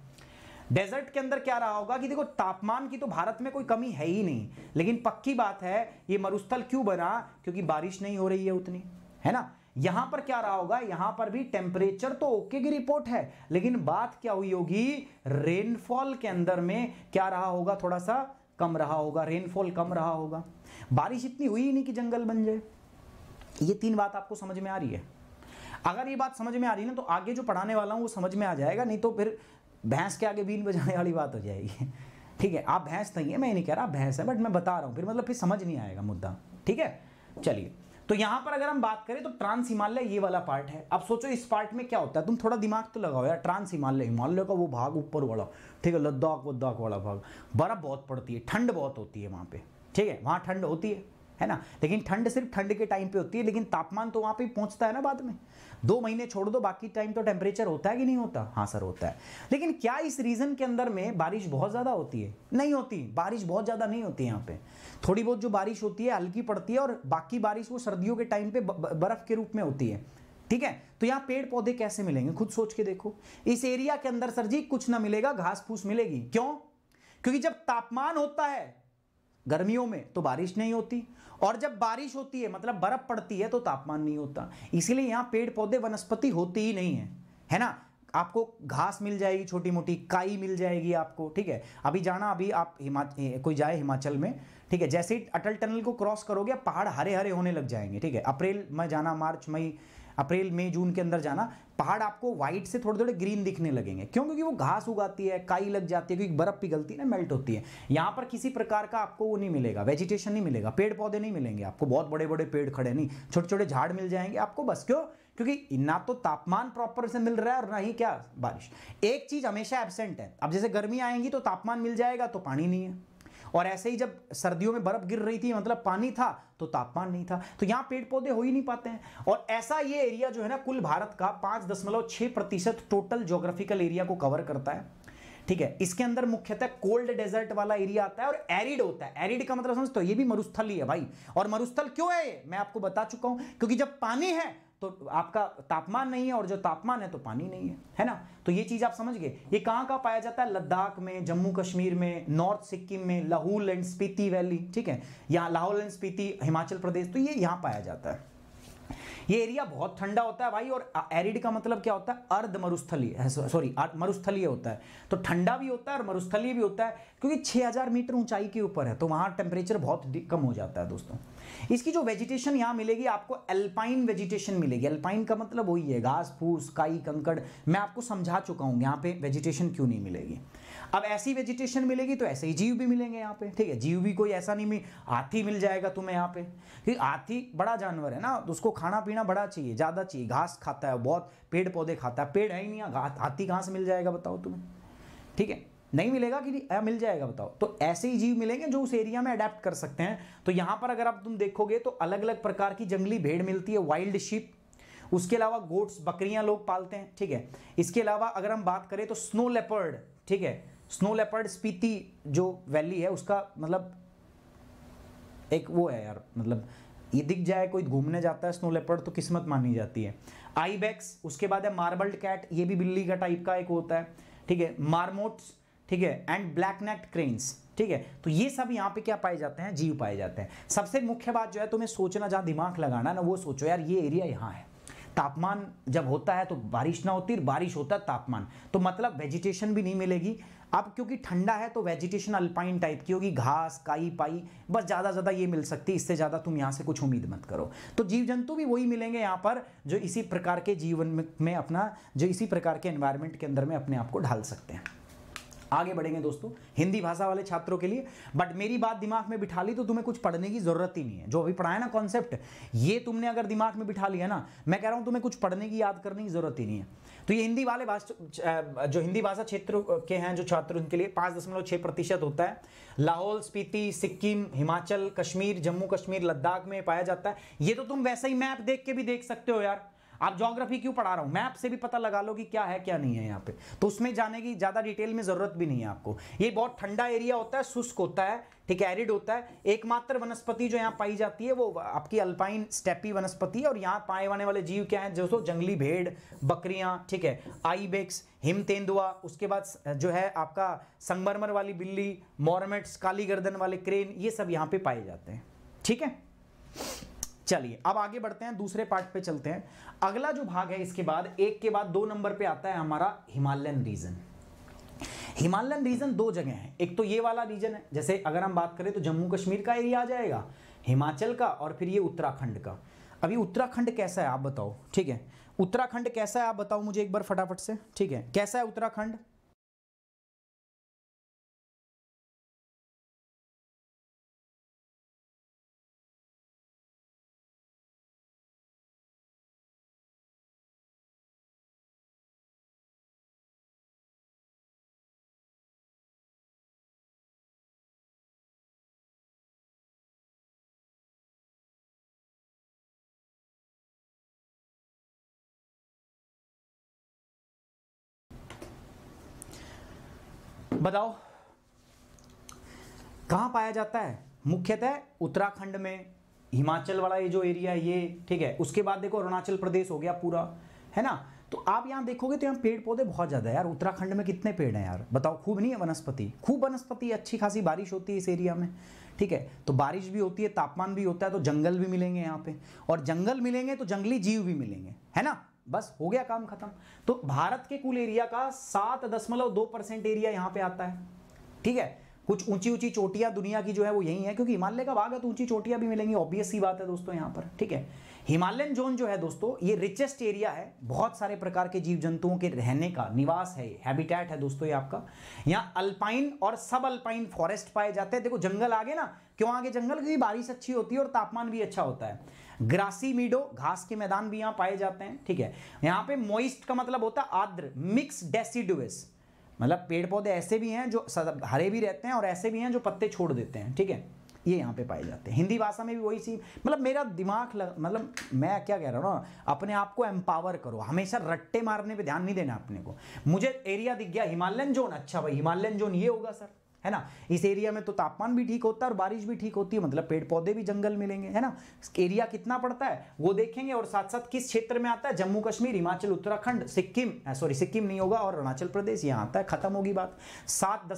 डेजर्ट के अंदर क्या रहा होगा कि देखो तापमान की तो भारत में कोई कमी है ही नहीं लेकिन पक्की बात है ये मरुस्थल क्यों बना क्योंकि बारिश नहीं हो रही है उतनी है ना यहां पर क्या रहा होगा यहां पर भी टेम्परेचर तो ओके की रिपोर्ट है लेकिन बात क्या हुई होगी रेनफॉल के अंदर में क्या रहा होगा थोड़ा सा कम रहा होगा रेनफॉल कम रहा होगा बारिश इतनी हुई ही नहीं कि जंगल बन जाए ये तीन बात आपको समझ में आ रही है अगर ये बात समझ में आ रही है ना तो आगे जो पढ़ाने वाला हूं वो समझ में आ जाएगा नहीं तो फिर भैंस के आगे बीन बजाने वाली बात हो जाएगी ठीक है आप भैंस नहीं तो है मैं नहीं कह रहा आप भैंस है बट मैं बता रहा हूँ फिर मतलब फिर समझ नहीं आएगा मुद्दा ठीक है चलिए तो यहाँ पर अगर हम बात करें तो ट्रांस हिमालय ये वाला पार्ट है अब सोचो इस पार्ट में क्या होता है तुम थोड़ा दिमाग तो लगाओ यार ट्रांस हिमालय हिमालय का वो भाग ऊपर वाला ठीक है लद्दाख वद्दाख वाला भाग बर्फ़ बहुत पड़ती है ठंड बहुत होती है वहाँ पे ठीक है वहाँ ठंड होती है है ना लेकिन ठंड सिर्फ ठंड के टाइम पे होती है लेकिन तापमान तो वहां पे पहुंचता है ना बाद में दो महीने छोड़ दो बाकी टाइम तो टेम्परेचर होता है कि नहीं होता हाँ सर होता है लेकिन क्या इस रीज़न के अंदर में बारिश बहुत ज़्यादा होती है नहीं होती बारिश बहुत ज़्यादा नहीं होती यहाँ पे थोड़ी बहुत जो बारिश होती है हल्की पड़ती है और बाकी बारिश वो सर्दियों के टाइम पे बर्फ़ के रूप में होती है ठीक है तो यहाँ पेड़ पौधे कैसे मिलेंगे खुद सोच के देखो इस एरिया के अंदर सर जी कुछ ना मिलेगा घास फूस मिलेगी क्यों क्योंकि जब तापमान होता है गर्मियों में तो बारिश नहीं होती और जब बारिश होती है मतलब बर्फ पड़ती है तो तापमान नहीं होता इसीलिए यहाँ पेड़ पौधे वनस्पति होती ही नहीं है है ना आपको घास मिल जाएगी छोटी मोटी काई मिल जाएगी आपको ठीक है अभी जाना अभी आप हिमाचल कोई जाए हिमाचल में ठीक है जैसे ही अटल टनल को क्रॉस करोगे पहाड़ हरे हरे होने लग जाएंगे ठीक है अप्रैल में जाना मार्च मई अप्रैल मई जून के अंदर जाना पहाड़ आपको व्हाइट से थोड़े थोड़े ग्रीन दिखने लगेंगे क्यों क्योंकि वो घास उगाती है काई लग जाती है क्योंकि बर्फ पिघलती है ना मेल्ट होती है यहाँ पर किसी प्रकार का आपको वो नहीं मिलेगा वेजिटेशन नहीं मिलेगा पेड़ पौधे नहीं मिलेंगे आपको बहुत बड़े बड़े पेड़ खड़े नहीं छोटे छोटे झाड़ मिल जाएंगे आपको बस क्यों क्योंकि ना तो तापमान प्रॉपर से मिल रहा है और ना ही क्या बारिश एक चीज हमेशा एबसेंट है अब जैसे गर्मी आएंगी तो तापमान मिल जाएगा तो पानी नहीं है और ऐसे ही जब सर्दियों में बर्फ गिर रही थी मतलब पानी था तो तापमान नहीं था तो यहाँ पेड़ पौधे हो ही नहीं पाते हैं और ऐसा ये एरिया जो है ना कुल भारत का पांच दशमलव छह प्रतिशत टोटल जोग्राफिकल एरिया को कवर करता है ठीक है इसके अंदर मुख्यतः कोल्ड डेजर्ट वाला एरिया आता है और एरिड होता है एरिड का मतलब समझते हो ये भी मरुस्थल ही है भाई और मरुस्थल क्यों है मैं आपको बता चुका हूं क्योंकि जब पानी है तो आपका तापमान नहीं है और जो तापमान है तो पानी नहीं है है ना तो ये चीज़ आप समझ गए ये कहाँ कहाँ पाया जाता है लद्दाख में जम्मू कश्मीर में नॉर्थ सिक्किम में लाहौल एंड स्पीति वैली ठीक है यहाँ लाहौल एंड स्पीति हिमाचल प्रदेश तो ये यहाँ पाया जाता है ये एरिया बहुत ठंडा होता है भाई और एरिड का मतलब क्या होता है अर्ध मरुस्थलीय सॉरी मरुस्थलीय होता है तो ठंडा भी होता है और मरुस्थलीय भी होता है क्योंकि 6000 मीटर ऊंचाई के ऊपर है तो वहां टेम्परेचर बहुत कम हो जाता है दोस्तों इसकी जो वेजिटेशन यहाँ मिलेगी आपको एल्पाइन वेजिटेशन मिलेगी एल्पाइन का मतलब वही है घास फूस काई कंकड़ मैं आपको समझा चुका हूँ यहाँ पे वेजिटेशन क्यों नहीं मिलेगी अब ऐसी वेजिटेशन मिलेगी तो ऐसे ही जीव भी मिलेंगे यहाँ पे ठीक है जीव भी कोई ऐसा नहीं मिल हाथी मिल जाएगा तुम्हें यहाँ पे ठीक हाथी बड़ा जानवर है ना तो उसको खाना पीना बड़ा चाहिए ज़्यादा चाहिए घास खाता है बहुत पेड़ पौधे खाता है पेड़ है ही नहीं हाथी घास मिल जाएगा बताओ तुम्हें ठीक है नहीं मिलेगा कि या मिल जाएगा बताओ तो ऐसे ही जीव मिलेंगे जो उस एरिया में अडेप्ट कर सकते हैं तो यहां पर अगर आप तुम देखोगे तो अलग अलग प्रकार की जंगली भेड़ मिलती है वाइल्ड शिप उसके अलावा गोट्स बकरियां लोग पालते हैं ठीक है इसके अलावा अगर हम बात करें तो स्नो लेपर्ड ठीक है स्नो लेपर्ड स्पीति जो वैली है उसका मतलब एक वो है यार मतलब ये दिख जाए कोई घूमने जाता है स्नो लेपर्ड तो किस्मत मानी जाती है आईबैक्स उसके बाद है मार्बल्ड कैट ये भी बिल्ली का टाइप का एक होता है ठीक है मार्मोट्स ठीक है एंड ब्लैक नेट क्रेन्स ठीक है तो ये सब यहाँ पे क्या पाए जाते हैं जीव पाए जाते हैं सबसे मुख्य बात जो है तुम्हें सोचना जहाँ दिमाग लगाना ना वो सोचो यार ये एरिया यहाँ है तापमान जब होता है तो बारिश ना होती बारिश होता है तापमान तो मतलब वेजिटेशन भी नहीं मिलेगी अब क्योंकि ठंडा है तो वेजिटेशन अल्पाइन टाइप की होगी घास काई पाई बस ज़्यादा ज़्यादा ये मिल सकती है इससे ज़्यादा तुम यहाँ से कुछ उम्मीद मत करो तो जीव जंतु भी वही मिलेंगे यहाँ पर जो इसी प्रकार के जीवन में अपना जो इसी प्रकार के एन्वायरमेंट के अंदर में अपने आप को ढाल सकते हैं आगे बढ़ेंगे दोस्तों हिंदी भाषा वाले छात्रों के लिए बट मेरी बात दिमाग में बिठा ली तो तुम्हें कुछ पढ़ने की जरूरत ही नहीं है जो अभी पढ़ाया ना कॉन्सेप्ट ये तुमने अगर दिमाग में बिठा लिया ना मैं कह रहा हूं तुम्हें कुछ पढ़ने की याद करने की जरूरत ही नहीं है तो ये हिंदी वाले जो हिंदी भाषा क्षेत्र के हैं जो छात्र उनके लिए पांच दशमलव छह प्रतिशत होता है लाहौल स्पीति सिक्किम हिमाचल कश्मीर जम्मू कश्मीर लद्दाख में पाया जाता है ये तो तुम वैसे ही मैप देख के भी देख सकते हो यार आप जोग्राफी क्यों पढ़ा रहा हूं मैप से भी पता लगा लो कि क्या है क्या नहीं है यहाँ पे तो उसमें जाने की ज़्यादा डिटेल में ज़रूरत भी नहीं है आपको ये बहुत ठंडा एरिया होता है शुष्क होता है ठीक है एरिड होता है एकमात्र वनस्पति जो यहाँ पाई जाती है वो आपकी अल्पाइन स्टेपी वनस्पति है और यहाँ पाए जाने वाले जीव क्या है जो जंगली भेड़ बकरियां ठीक है आईबेक्स हिम तेंदुआ उसके बाद जो है आपका संगमरमर वाली बिल्ली मॉरमेट्स काली गर्दन वाले क्रेन ये सब यहाँ पे पाए जाते हैं ठीक है चलिए अब आगे बढ़ते हैं दूसरे पार्ट पे चलते हैं अगला जो भाग है इसके बाद एक के बाद दो नंबर पे आता है हमारा हिमालयन रीजन हिमालयन रीजन दो जगह है एक तो ये वाला रीजन है जैसे अगर हम बात करें तो जम्मू कश्मीर का एरिया आ जाएगा हिमाचल का और फिर ये उत्तराखंड का अभी उत्तराखंड कैसा है आप बताओ ठीक है उत्तराखंड कैसा है आप बताओ मुझे एक बार फटाफट से ठीक है कैसा है उत्तराखंड बताओ कहाँ पाया जाता है मुख्यतः उत्तराखंड में हिमाचल वाला ये जो एरिया है ये ठीक है उसके बाद देखो अरुणाचल प्रदेश हो गया पूरा है ना तो आप यहाँ देखोगे तो यहाँ पेड़ पौधे बहुत ज़्यादा है यार उत्तराखंड में कितने पेड़ हैं यार बताओ खूब नहीं है वनस्पति खूब वनस्पति अच्छी खासी बारिश होती है इस एरिया में ठीक है तो बारिश भी होती है तापमान भी होता है तो जंगल भी मिलेंगे यहाँ पे और जंगल मिलेंगे तो जंगली जीव भी मिलेंगे है ना बस हो गया काम खत्म तो भारत के कुल एरिया का सात दशमलव दो परसेंट एरिया यहां पे आता है ठीक है कुछ ऊंची ऊंची चोटियां दुनिया की जो है वो यही है क्योंकि हिमालय का भाग है तो ऊंची चोटियां भी मिलेंगी ऑब्वियस ही बात है दोस्तों यहां पर ठीक है हिमालयन जोन जो है दोस्तों ये रिचेस्ट एरिया है बहुत सारे प्रकार के जीव जंतुओं के रहने का निवास है हैबिटेट है दोस्तों ये आपका यहाँ अल्पाइन और सब अल्पाइन फॉरेस्ट पाए जाते हैं देखो जंगल आगे ना क्यों आगे जंगल क्योंकि बारिश अच्छी होती है और तापमान भी अच्छा होता है ग्रासी मीडो घास के मैदान भी यहां पाए जाते हैं ठीक है यहां पे मोइस्ट का मतलब होता है आद्र मिक्स डेसिडुअस मतलब पेड़ पौधे ऐसे भी हैं जो हरे भी रहते हैं और ऐसे भी हैं जो पत्ते छोड़ देते हैं ठीक है ये यहाँ पे पाए जाते हैं हिंदी भाषा में भी वही चीज मतलब मेरा दिमाग लग मतलब मैं क्या कह रहा हूँ ना अपने आप को एम्पावर करो हमेशा रट्टे मारने पे ध्यान नहीं देना अपने को मुझे एरिया दिख गया हिमालयन जोन अच्छा भाई हिमालयन जोन ये होगा सर है ना इस एरिया में तो तापमान भी ठीक होता है और बारिश भी ठीक होती है मतलब पेड़ पौधे भी जंगल मिलेंगे है ना एरिया कितना पड़ता है वो देखेंगे और साथ साथ किस क्षेत्र में आता है जम्मू कश्मीर हिमाचल उत्तराखंड सिक्किम सॉरी सिक्किम नहीं होगा और अरुणाचल प्रदेश यहाँ आता है खत्म होगी बात सात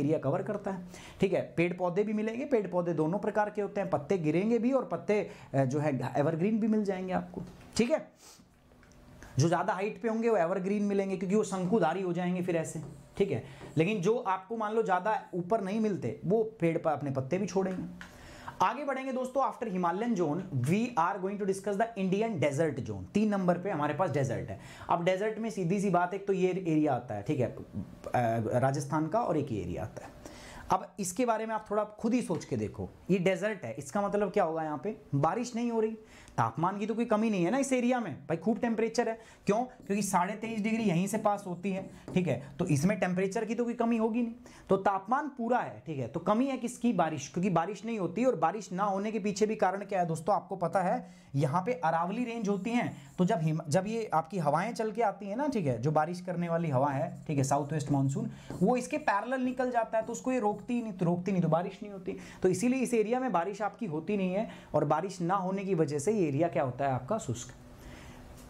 एरिया कवर करता है ठीक है पेड़ पौधे भी मिलेंगे पेड़ पौधे दोनों प्रकार के होते हैं पत्ते गिरेंगे भी और पत्ते जो है एवरग्रीन भी मिल जाएंगे आपको ठीक है जो ज़्यादा हाइट पे होंगे वो एवरग्रीन मिलेंगे क्योंकि वो शंकुधारी हो जाएंगे फिर ऐसे ठीक है लेकिन जो आपको मान लो ज़्यादा ऊपर नहीं मिलते वो पेड़ पर अपने पत्ते भी छोड़ेंगे आगे बढ़ेंगे दोस्तों after Himalayan zone we are going to discuss the Indian desert zone तीन नंबर पे हमारे पास डेजर्ट है अब डेजर्ट में सीधी सी बात एक तो ये एरिया आता है ठीक है राजस्थान का और एक एरिया आता है अब इसके बारे में आप थोड़ा खुद ही सोच के देखो ये डेजर्ट है इसका मतलब क्या होगा यहाँ पे बारिश नहीं हो रही तापमान की तो कोई कमी नहीं है ना इस एरिया में भाई खूब टेम्परेचर है क्यों क्योंकि साढ़े तेईस डिग्री यहीं से पास होती है ठीक है तो इसमें टेम्परेचर की तो कोई कमी होगी नहीं तो तापमान पूरा है ठीक है तो कमी है किसकी बारिश क्योंकि बारिश नहीं होती और बारिश ना होने के पीछे भी कारण क्या है दोस्तों आपको पता है यहाँ पे अरावली रेंज होती है तो जब जब ये आपकी हवाएं चल के आती है ना ठीक है जो बारिश करने वाली हवा है ठीक है साउथ वेस्ट मानसून वो इसके पैरल निकल जाता है तो उसको ये रोकती ही नहीं तो रोकती नहीं तो बारिश नहीं होती तो इसीलिए इस एरिया में बारिश आपकी होती नहीं है और बारिश ना होने की वजह से ये एरिया क्या होता है आपका शुष्क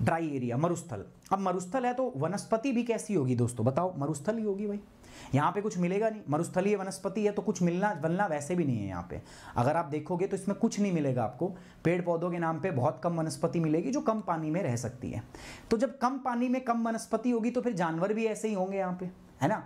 ड्राई एरिया मरुस्थल अब मरुस्थल है तो वनस्पति भी कैसी होगी दोस्तों बताओ मरुस्थल ही होगी भाई यहाँ पे कुछ मिलेगा नहीं मरुस्थलीय वनस्पति है तो कुछ मिलना बनना वैसे भी नहीं है यहाँ पे अगर आप देखोगे तो इसमें कुछ नहीं मिलेगा आपको पेड़ पौधों के नाम पे बहुत कम वनस्पति मिलेगी जो कम पानी में रह सकती है तो जब कम पानी में कम वनस्पति होगी तो फिर जानवर भी ऐसे ही होंगे यहाँ पे है ना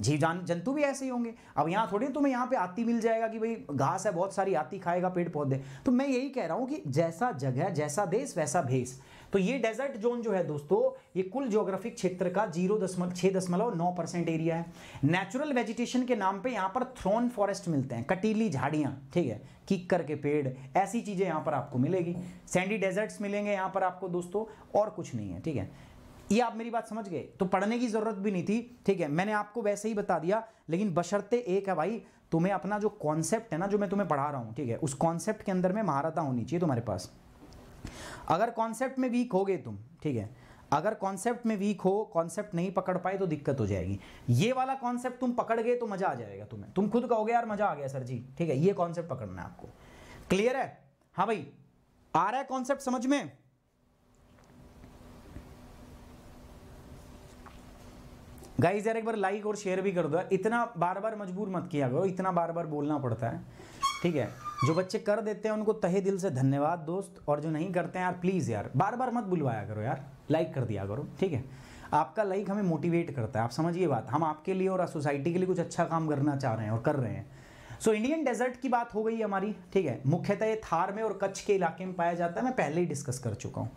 जीव जान जंतु भी ऐसे ही होंगे अब यहाँ थोड़ी तुम्हें यहाँ पे आती मिल जाएगा कि भाई घास है बहुत सारी आती खाएगा पेड़ पौधे तो मैं यही कह रहा हूँ कि जैसा जगह जैसा देश वैसा भेस तो ये डेजर्ट जोन जो है दोस्तों ये कुल ज्योग्राफिक क्षेत्र का जीरो दशमलव छः दशमलव नौ परसेंट एरिया है नेचुरल वेजिटेशन के नाम पर यहाँ पर थ्रोन फॉरेस्ट मिलते हैं कटीली झाड़ियाँ ठीक है किक्कर के पेड़ ऐसी चीज़ें यहाँ पर आपको मिलेगी सैंडी डेजर्ट्स मिलेंगे यहाँ पर आपको दोस्तों और कुछ नहीं है ठीक है ये आप मेरी बात समझ गए तो पढ़ने की ज़रूरत भी नहीं थी ठीक है मैंने आपको वैसे ही बता दिया लेकिन बशर्ते एक है भाई तुम्हें अपना जो कॉन्सेप्ट है ना जो मैं तुम्हें पढ़ा रहा हूं ठीक है उस कॉन्सेप्ट के अंदर में महारता होनी चाहिए तुम्हारे पास अगर कॉन्सेप्ट में वीक हो गए तुम ठीक है अगर कॉन्सेप्ट में वीक हो कॉन्सेप्ट नहीं पकड़ पाए तो दिक्कत हो जाएगी ये वाला कॉन्सेप्ट तुम पकड़ गए तो मज़ा आ जाएगा तुम्हें तुम खुद कहोगे यार मज़ा आ गया सर जी ठीक है ये कॉन्सेप्ट पकड़ना है आपको क्लियर है हाँ भाई आ रहा है कॉन्सेप्ट समझ में गाइज यार एक बार लाइक और शेयर भी कर दो इतना बार बार मजबूर मत किया करो इतना बार बार बोलना पड़ता है ठीक है जो बच्चे कर देते हैं उनको तहे दिल से धन्यवाद दोस्त और जो नहीं करते हैं यार प्लीज़ यार बार बार मत बुलवाया करो यार लाइक कर दिया करो ठीक है आपका लाइक हमें मोटिवेट करता है आप समझिए बात हम आपके लिए और सोसाइटी के लिए कुछ अच्छा काम करना चाह रहे हैं और कर रहे हैं सो इंडियन डेजर्ट की बात हो गई हमारी ठीक है मुख्यतः ये थार में और कच्छ के इलाके में पाया जाता है मैं पहले ही डिस्कस कर चुका हूँ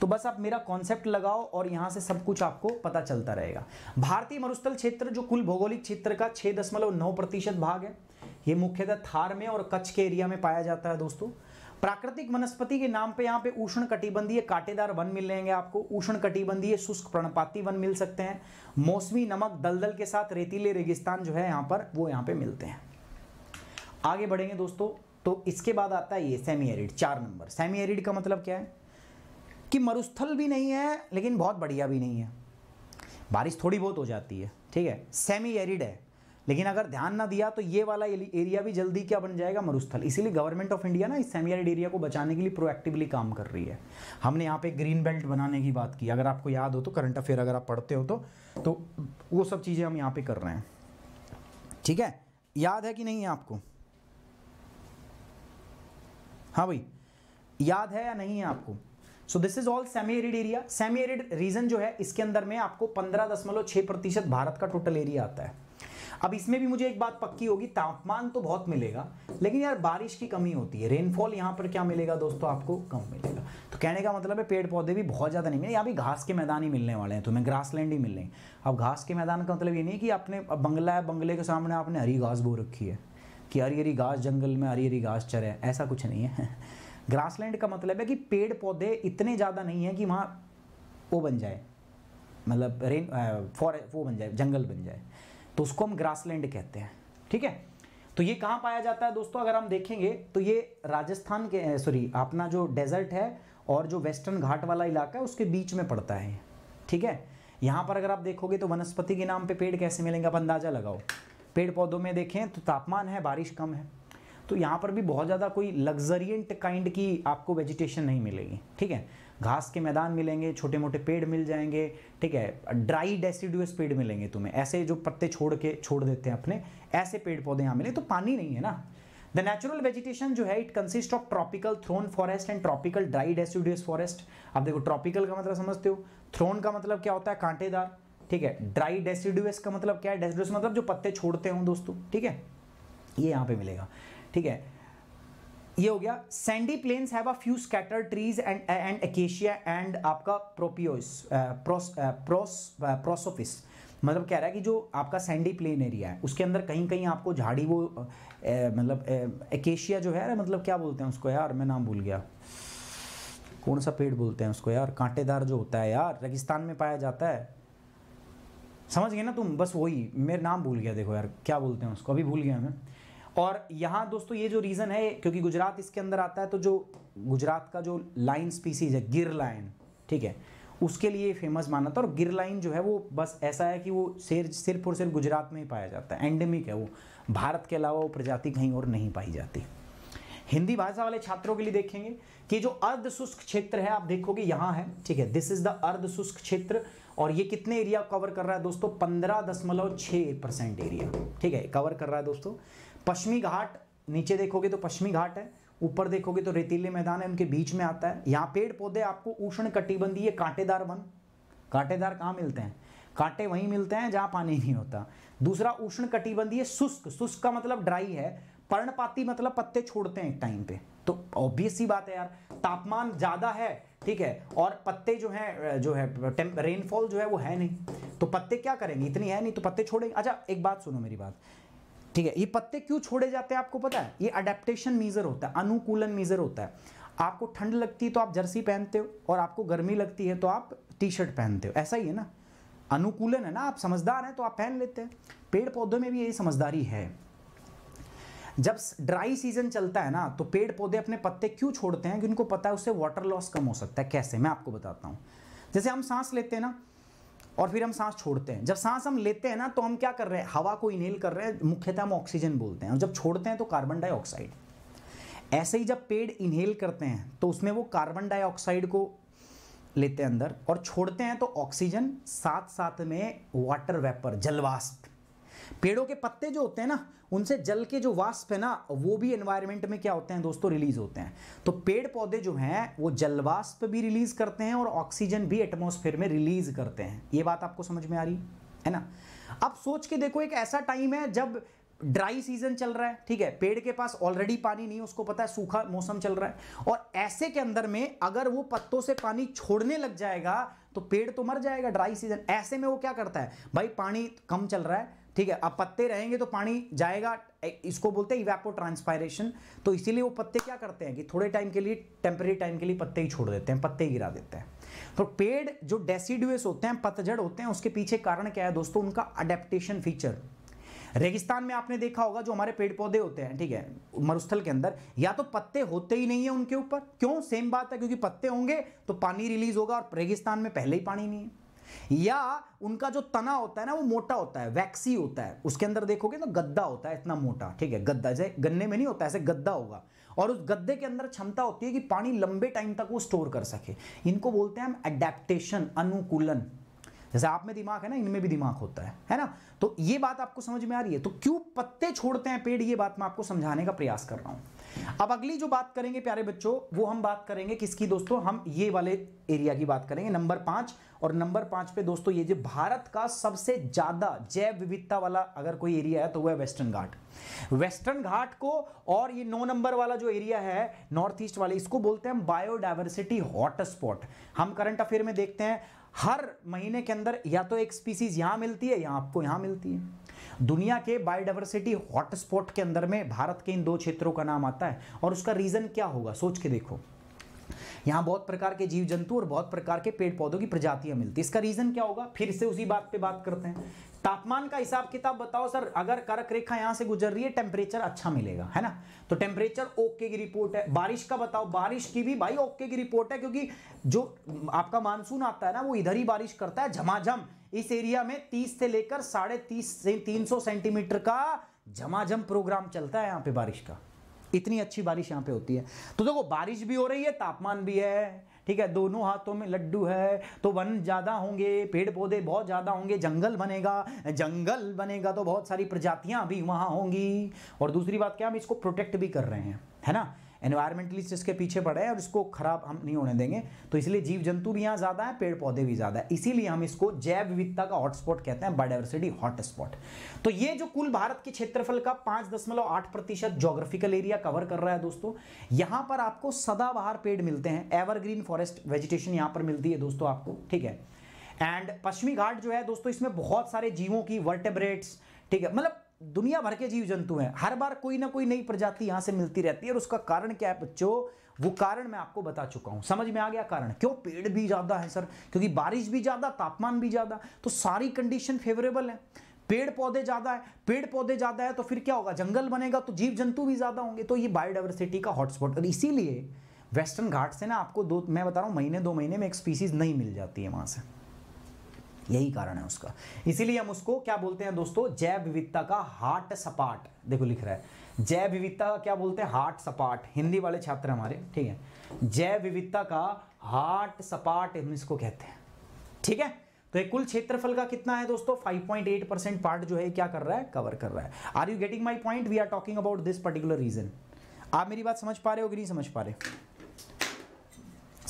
तो बस आप मेरा कॉन्सेप्ट लगाओ और यहां से सब कुछ आपको पता चलता रहेगा भारतीय मरुस्थल क्षेत्र जो कुल भौगोलिक क्षेत्र का छह दशमलव नौ प्रतिशत भाग है ये मुख्यतः थार में और कच्छ के एरिया में पाया जाता है दोस्तों प्राकृतिक वनस्पति के नाम पे यहाँ पे उष्ण कटिबंधीय कांटेदार वन मिल रहेंगे आपको उष्ण कटिबंधीय शुष्क प्रणपाती वन मिल सकते हैं मौसमी नमक दलदल के साथ रेतीले रेगिस्तान जो है यहाँ पर वो यहाँ पे मिलते हैं आगे बढ़ेंगे दोस्तों तो इसके बाद आता है ये सेमी एरिड चार नंबर सेमी एरिड का मतलब क्या है कि मरुस्थल भी नहीं है लेकिन बहुत बढ़िया भी नहीं है बारिश थोड़ी बहुत हो जाती है ठीक है सेमी एरिड है लेकिन अगर ध्यान ना दिया तो ये वाला एरिया भी जल्दी क्या बन जाएगा मरुस्थल इसीलिए गवर्नमेंट ऑफ इंडिया ना इस सेमी एरिड एरिया को बचाने के लिए प्रोएक्टिवली काम कर रही है हमने यहाँ पे ग्रीन बेल्ट बनाने की बात की अगर आपको याद हो तो करंट अफेयर अगर आप पढ़ते हो तो तो वो सब चीज़ें हम यहाँ पर कर रहे हैं ठीक है याद है कि नहीं है आपको हाँ भाई याद है या नहीं है आपको so this is all semi arid area semi arid region जो है इसके अंदर में आपको पंद्रह दशमलव छह प्रतिशत भारत का टोटल एरिया आता है अब इसमें भी मुझे एक बात पक्की होगी तापमान तो बहुत मिलेगा लेकिन यार बारिश की कमी होती है रेनफॉल यहाँ पर क्या मिलेगा दोस्तों आपको कम मिलेगा तो कहने का मतलब है पेड़ पौधे भी बहुत ज़्यादा नहीं मिले यहाँ भी घास के मैदान ही मिलने वाले हैं तुम्हें ग्रास लैंड ही मिलेंगे अब घास के मैदान का मतलब ये नहीं कि आपने बंगला है बंगले के सामने आपने हरी घास बो रखी है कि हरी हरी घास जंगल में हरी हरी घास चरे ऐसा कुछ नहीं है ग्रासलैंड का मतलब है कि पेड़ पौधे इतने ज़्यादा नहीं हैं कि वहाँ वो बन जाए मतलब रेन फॉर वो बन जाए जंगल बन जाए तो उसको हम ग्रासलैंड कहते हैं ठीक है तो ये कहाँ पाया जाता है दोस्तों अगर हम देखेंगे तो ये राजस्थान के सॉरी अपना जो डेजर्ट है और जो वेस्टर्न घाट वाला इलाका है उसके बीच में पड़ता है ठीक है यहाँ पर अगर आप देखोगे तो वनस्पति के नाम पे पेड़ कैसे मिलेंगे आप अंदाज़ा लगाओ पेड़ पौधों में देखें तो तापमान है बारिश कम है तो यहाँ पर भी बहुत ज़्यादा कोई लग्जरियंट काइंड की आपको वेजिटेशन नहीं मिलेगी ठीक है घास के मैदान मिलेंगे छोटे मोटे पेड़ मिल जाएंगे ठीक है ड्राई डेसिड्यूस पेड़ मिलेंगे तुम्हें ऐसे जो पत्ते छोड़ के छोड़ देते हैं अपने ऐसे पेड़ पौधे यहाँ मिले तो पानी नहीं है ना द नेचुरल वेजिटेशन जो है it consist of tropical thorn forest and tropical dry deciduous forest आप देखो ट्रॉपिकल का मतलब समझते हो थ्रोन का मतलब क्या होता है कांटेदार ठीक है ड्राई डेसिडुअस का मतलब क्या है डेसिडुअस मतलब जो पत्ते छोड़ते हो दोस्तों ठीक है ये यहाँ पे मिलेगा ठीक है ये हो गया sandy plains have a few scatter trees and and acacia and आपका प्रोपियोस प्रोस प्रोस प्रोसोफिस मतलब कह रहा है कि जो आपका सैंडी प्लेन एरिया है उसके अंदर कहीं कहीं आपको झाड़ी वो ए, मतलब एकेशिया जो है मतलब क्या बोलते हैं उसको यार मैं नाम भूल गया कौन सा पेड़ बोलते हैं उसको यार कांटेदार जो होता है यार रेगिस्तान में पाया जाता है समझ गए ना तुम बस वही मेरा नाम भूल गया देखो यार क्या बोलते हैं उसको अभी भूल गया मैं और यहाँ दोस्तों ये जो रीज़न है क्योंकि गुजरात इसके अंदर आता है तो जो गुजरात का जो लाइन स्पीसीज है गिर लाइन ठीक है उसके लिए फेमस माना था और गिर लाइन जो है वो बस ऐसा है कि वो सिर्फ सिर्फ और सिर्फ गुजरात में ही पाया जाता है एंडेमिक है वो भारत के अलावा वो प्रजाति कहीं और नहीं पाई जाती हिंदी भाषा वाले छात्रों के लिए देखेंगे कि जो अर्ध शुष्क क्षेत्र है आप देखोगे यहाँ है ठीक है दिस इज द अर्ध शुष्क क्षेत्र और ये कितने एरिया कवर कर रहा है दोस्तों पंद्रह दशमलव छः परसेंट एरिया ठीक है कवर कर रहा है दोस्तों पश्चिमी घाट नीचे देखोगे तो पश्चिमी घाट है ऊपर देखोगे तो रेतीले मैदान है उनके बीच में आता है यहाँ पेड़ पौधे आपको उष्ण कटिबंधीय कांटेदार वन कांटेदार कहाँ मिलते हैं कांटे वहीं मिलते हैं जहाँ पानी नहीं होता दूसरा उष्ण कटिबंधीय शुष्क शुष्क का मतलब ड्राई है पर्णपाती मतलब पत्ते छोड़ते हैं एक टाइम पे तो ऑब्वियस ही बात है यार तापमान ज़्यादा है ठीक है और पत्ते जो है जो है रेनफॉल जो है वो है नहीं तो पत्ते क्या करेंगे इतनी है नहीं तो पत्ते छोड़ेंगे अच्छा एक बात सुनो मेरी बात ठीक है ये पत्ते क्यों छोड़े जाते हैं आपको पता है ये अडेप्टेशन मीज़र होता है अनुकूलन मीज़र होता है आपको ठंड लगती है तो आप जर्सी पहनते हो और आपको गर्मी लगती है तो आप टी शर्ट पहनते हो ऐसा ही है ना अनुकूलन है ना आप समझदार हैं तो आप पहन लेते हैं पेड़ पौधों में भी यही समझदारी है जब ड्राई सीजन चलता है ना तो पेड़ पौधे अपने पत्ते क्यों छोड़ते हैं कि उनको पता है उससे वाटर लॉस कम हो सकता है कैसे मैं आपको बताता हूँ जैसे हम सांस लेते हैं ना और फिर हम सांस छोड़ते हैं जब सांस हम लेते हैं ना तो हम क्या कर रहे हैं हवा को इनहेल कर रहे हैं मुख्यतः हम ऑक्सीजन बोलते हैं और जब छोड़ते हैं तो कार्बन डाइऑक्साइड ऐसे ही जब पेड़ इनहेल करते हैं तो उसमें वो कार्बन डाइऑक्साइड को लेते हैं अंदर और छोड़ते हैं तो ऑक्सीजन साथ साथ में वाटर वेपर जलवाष्प पेड़ों के पत्ते जो होते हैं ना उनसे जल के जो वाष्प है ना वो भी एनवायरमेंट में क्या होते हैं दोस्तों रिलीज होते हैं तो पेड़ पौधे जो हैं वो जलवाष्प भी रिलीज करते हैं और ऑक्सीजन भी एटमोसफेयर में रिलीज करते हैं ये बात आपको समझ में आ रही है ना अब सोच के देखो एक ऐसा टाइम है जब ड्राई सीजन चल रहा है ठीक है पेड़ के पास ऑलरेडी पानी नहीं उसको पता है सूखा मौसम चल रहा है और ऐसे के अंदर में अगर वो पत्तों से पानी छोड़ने लग जाएगा तो पेड़ तो मर जाएगा ड्राई सीजन ऐसे में वो क्या करता है भाई पानी कम चल रहा है ठीक है अब पत्ते रहेंगे तो पानी जाएगा इसको बोलते हैं इवेपो ट्रांसपायरेशन तो इसीलिए वो पत्ते क्या करते हैं कि थोड़े टाइम के लिए टेम्परेरी टाइम के लिए पत्ते ही छोड़ देते हैं पत्ते ही गिरा देते हैं तो पेड़ जो डेसिडुअस होते हैं पतझड़ होते हैं उसके पीछे कारण क्या है दोस्तों उनका अडेप्टेशन फीचर रेगिस्तान में आपने देखा होगा जो हमारे पेड़ पौधे होते हैं ठीक है मरुस्थल के अंदर या तो पत्ते होते ही नहीं है उनके ऊपर क्यों सेम बात है क्योंकि पत्ते होंगे तो पानी रिलीज होगा और रेगिस्तान में पहले ही पानी नहीं है या उनका जो तना होता है ना वो मोटा होता है वैक्सी होता है उसके अंदर देखोगे तो गद्दा होता है इतना मोटा ठीक है गद्दा जैसे गन्ने में नहीं होता ऐसे गद्दा होगा और उस गद्दे के अंदर क्षमता होती है कि पानी लंबे टाइम तक वो स्टोर कर सके इनको बोलते हैं हम एडेप्टेशन अनुकूलन जैसे आप में दिमाग है ना इनमें भी दिमाग होता है है ना तो ये बात आपको समझ में आ रही है तो क्यों पत्ते छोड़ते हैं पेड़ ये बात मैं आपको समझाने का प्रयास कर रहा हूं अब अगली जो बात करेंगे प्यारे बच्चों वो हम बात करेंगे किसकी दोस्तों हम ये वाले एरिया की बात करेंगे नंबर पांच और नंबर पांच पे दोस्तों ये जो भारत का सबसे ज़्यादा जैव विविधता वाला अगर कोई एरिया है तो वह वेस्टर्न घाट वेस्टर्न घाट को और ये नौ नंबर वाला जो एरिया है नॉर्थ ईस्ट वाले इसको बोलते हैं बायोडाइवर्सिटी हॉटस्पॉट हम करंट अफेयर में देखते हैं हर महीने के अंदर या तो एक स्पीसीज यहां मिलती है या आपको यहां मिलती है दुनिया के बायोडाइवर्सिटी हॉटस्पॉट के अंदर में भारत के इन दो क्षेत्रों का नाम आता है और उसका रीज़न क्या होगा सोच के देखो यहां बहुत प्रकार के जीव जंतु और बहुत प्रकार के पेड़ पौधों की प्रजातियां मिलती है इसका रीज़न क्या होगा फिर से उसी बात पे बात करते हैं तापमान का हिसाब किताब बताओ सर अगर कर्क रेखा यहां से गुजर रही है टेम्परेचर अच्छा मिलेगा है ना तो टेम्परेचर ओके की रिपोर्ट है बारिश का बताओ बारिश की भी भाई ओके की रिपोर्ट है क्योंकि जो आपका मानसून आता है ना वो इधर ही बारिश करता है झमाझम इस एरिया में तीस से लेकर साढ़े तीस से 300 सेंटीमीटर का झमाझम प्रोग्राम चलता है यहां पर बारिश का इतनी अच्छी बारिश यहां पे होती है तो देखो बारिश भी हो रही है तापमान भी है ठीक है दोनों हाथों में लड्डू है तो वन ज़्यादा होंगे पेड़ पौधे बहुत ज़्यादा होंगे जंगल बनेगा जंगल बनेगा तो बहुत सारी प्रजातियां भी वहां होंगी और दूसरी बात क्या हम इसको प्रोटेक्ट भी कर रहे हैं है ना एनवायरमेंटलिस्ट इसके पीछे पड़े हैं और इसको खराब हम नहीं होने देंगे तो इसलिए जीव जंतु भी यहाँ ज़्यादा है पेड़ पौधे भी ज़्यादा है इसीलिए हम इसको जैव विविधता का हॉटस्पॉट कहते हैं बायोडाइवर्सिटी हॉटस्पॉट तो ये जो कुल भारत के क्षेत्रफल का पाँच दशमलव आठ प्रतिशत जोग्राफिकल एरिया कवर कर रहा है दोस्तों यहाँ पर आपको सदाबहार पेड़ मिलते हैं एवरग्रीन फॉरेस्ट वेजिटेशन यहाँ पर मिलती है दोस्तों आपको ठीक है एंड पश्चिमी घाट जो है दोस्तों इसमें बहुत सारे जीवों की वर्टेब्रेट्स ठीक है मतलब दुनिया भर के जीव जंतु हैं हर बार कोई ना कोई नई प्रजाति यहां से मिलती रहती है और उसका कारण क्या है बच्चों वो कारण मैं आपको बता चुका हूं समझ में आ गया कारण क्यों पेड़ भी ज़्यादा है सर क्योंकि बारिश भी ज़्यादा तापमान भी ज़्यादा तो सारी कंडीशन फेवरेबल है पेड़ पौधे ज़्यादा है पेड़ पौधे ज़्यादा है तो फिर क्या होगा जंगल बनेगा तो जीव जंतु भी ज़्यादा होंगे तो ये बायोडाइवर्सिटी का हॉटस्पॉट और इसीलिए वेस्टर्न घाट से ना आपको दो मैं बता रहा हूँ महीने दो महीने में एक स्पीसीज नहीं मिल जाती है वहां से यही कारण है उसका इसीलिए हम उसको क्या बोलते हैं दोस्तों जैव विविधता का हार्ट सपाट देखो लिख रहा है जैव विविधता का क्या बोलते हैं हार्ट सपाट हिंदी वाले छात्र हमारे ठीक है जैव विविधता का हार्ट सपाट हम इसको कहते हैं ठीक है तो एक कुल क्षेत्रफल का कितना है दोस्तों 5.8 परसेंट पार्ट जो है क्या कर रहा है कवर कर रहा है are you getting my point we are talking about this particular region आप मेरी बात समझ पा रहे हो कि नहीं समझ पा रहे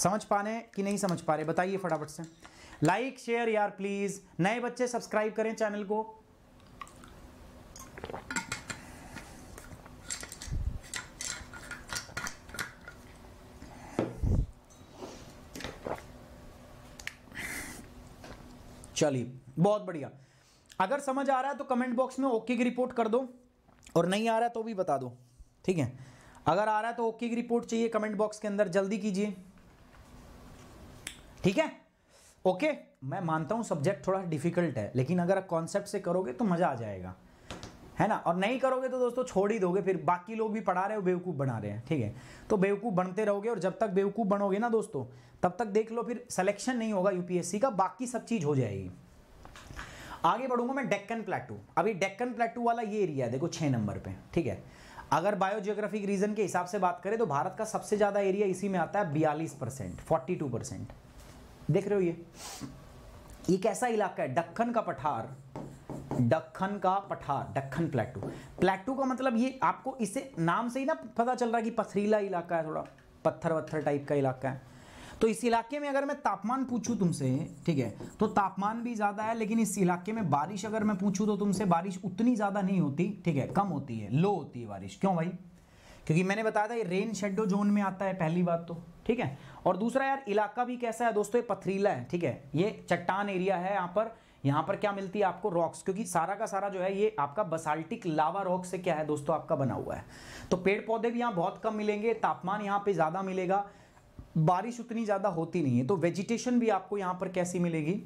समझ पा रहे कि नहीं समझ पा रहे बताइए फटाफट से लाइक शेयर यार प्लीज नए बच्चे सब्सक्राइब करें चैनल को चलिए बहुत बढ़िया अगर समझ आ रहा है तो कमेंट बॉक्स में ओके की रिपोर्ट कर दो और नहीं आ रहा है तो भी बता दो ठीक है अगर आ रहा है तो ओके की रिपोर्ट चाहिए कमेंट बॉक्स के अंदर जल्दी कीजिए ठीक है ओके मैं मानता हूं सब्जेक्ट थोड़ा डिफिकल्ट है लेकिन अगर आप कॉन्सेप्ट से करोगे तो मज़ा आ जाएगा है ना और नहीं करोगे तो दोस्तों छोड़ ही दोगे फिर बाकी लोग भी पढ़ा रहे हो बेवकूफ़ बना रहे हैं ठीक है तो बेवकूफ़ बनते रहोगे और जब तक बेवकूफ़ बनोगे ना दोस्तों तब तक देख लो फिर सिलेक्शन नहीं होगा यूपीएससी का बाकी सब चीज़ हो जाएगी आगे बढ़ूंगा मैं डेक्कन प्लेटू अभी डेक्कन प्लेटू वाला ये एरिया है देखो छः नंबर पे ठीक है अगर बायोजियोग्राफिक रीजन के हिसाब से बात करें तो भारत का सबसे ज़्यादा एरिया इसी में आता है बयालीस परसेंट फोर्टी टू परसेंट देख रहे हो ये एक ऐसा इलाका है दक्खन का पठार दक्खन का पठार दक्खन प्लेटू प्लेटू का मतलब ये आपको इसे नाम से ही ना पता चल रहा है कि पथरीला इलाका है थोड़ा पत्थर वत्थर टाइप का इलाका है तो इस इलाके में अगर मैं तापमान पूछूं तुमसे ठीक है तो तापमान भी ज़्यादा है लेकिन इस इलाके में बारिश अगर मैं पूछूं तो तुमसे बारिश उतनी ज़्यादा नहीं होती ठीक है कम होती है लो होती है बारिश क्यों भाई क्योंकि मैंने बताया था ये रेन शेडो जोन में आता है पहली बात तो ठीक है और दूसरा यार इलाका भी कैसा है दोस्तों ये पथरीला है ठीक है ये चट्टान एरिया है यहाँ पर यहाँ पर क्या मिलती है आपको रॉक्स क्योंकि सारा का सारा जो है ये आपका बसाल्टिक लावा रॉक से क्या है दोस्तों आपका बना हुआ है तो पेड़ पौधे भी यहाँ बहुत कम मिलेंगे तापमान यहाँ पे ज़्यादा मिलेगा बारिश उतनी ज़्यादा होती नहीं है तो वेजिटेशन भी आपको यहाँ पर कैसी मिलेगी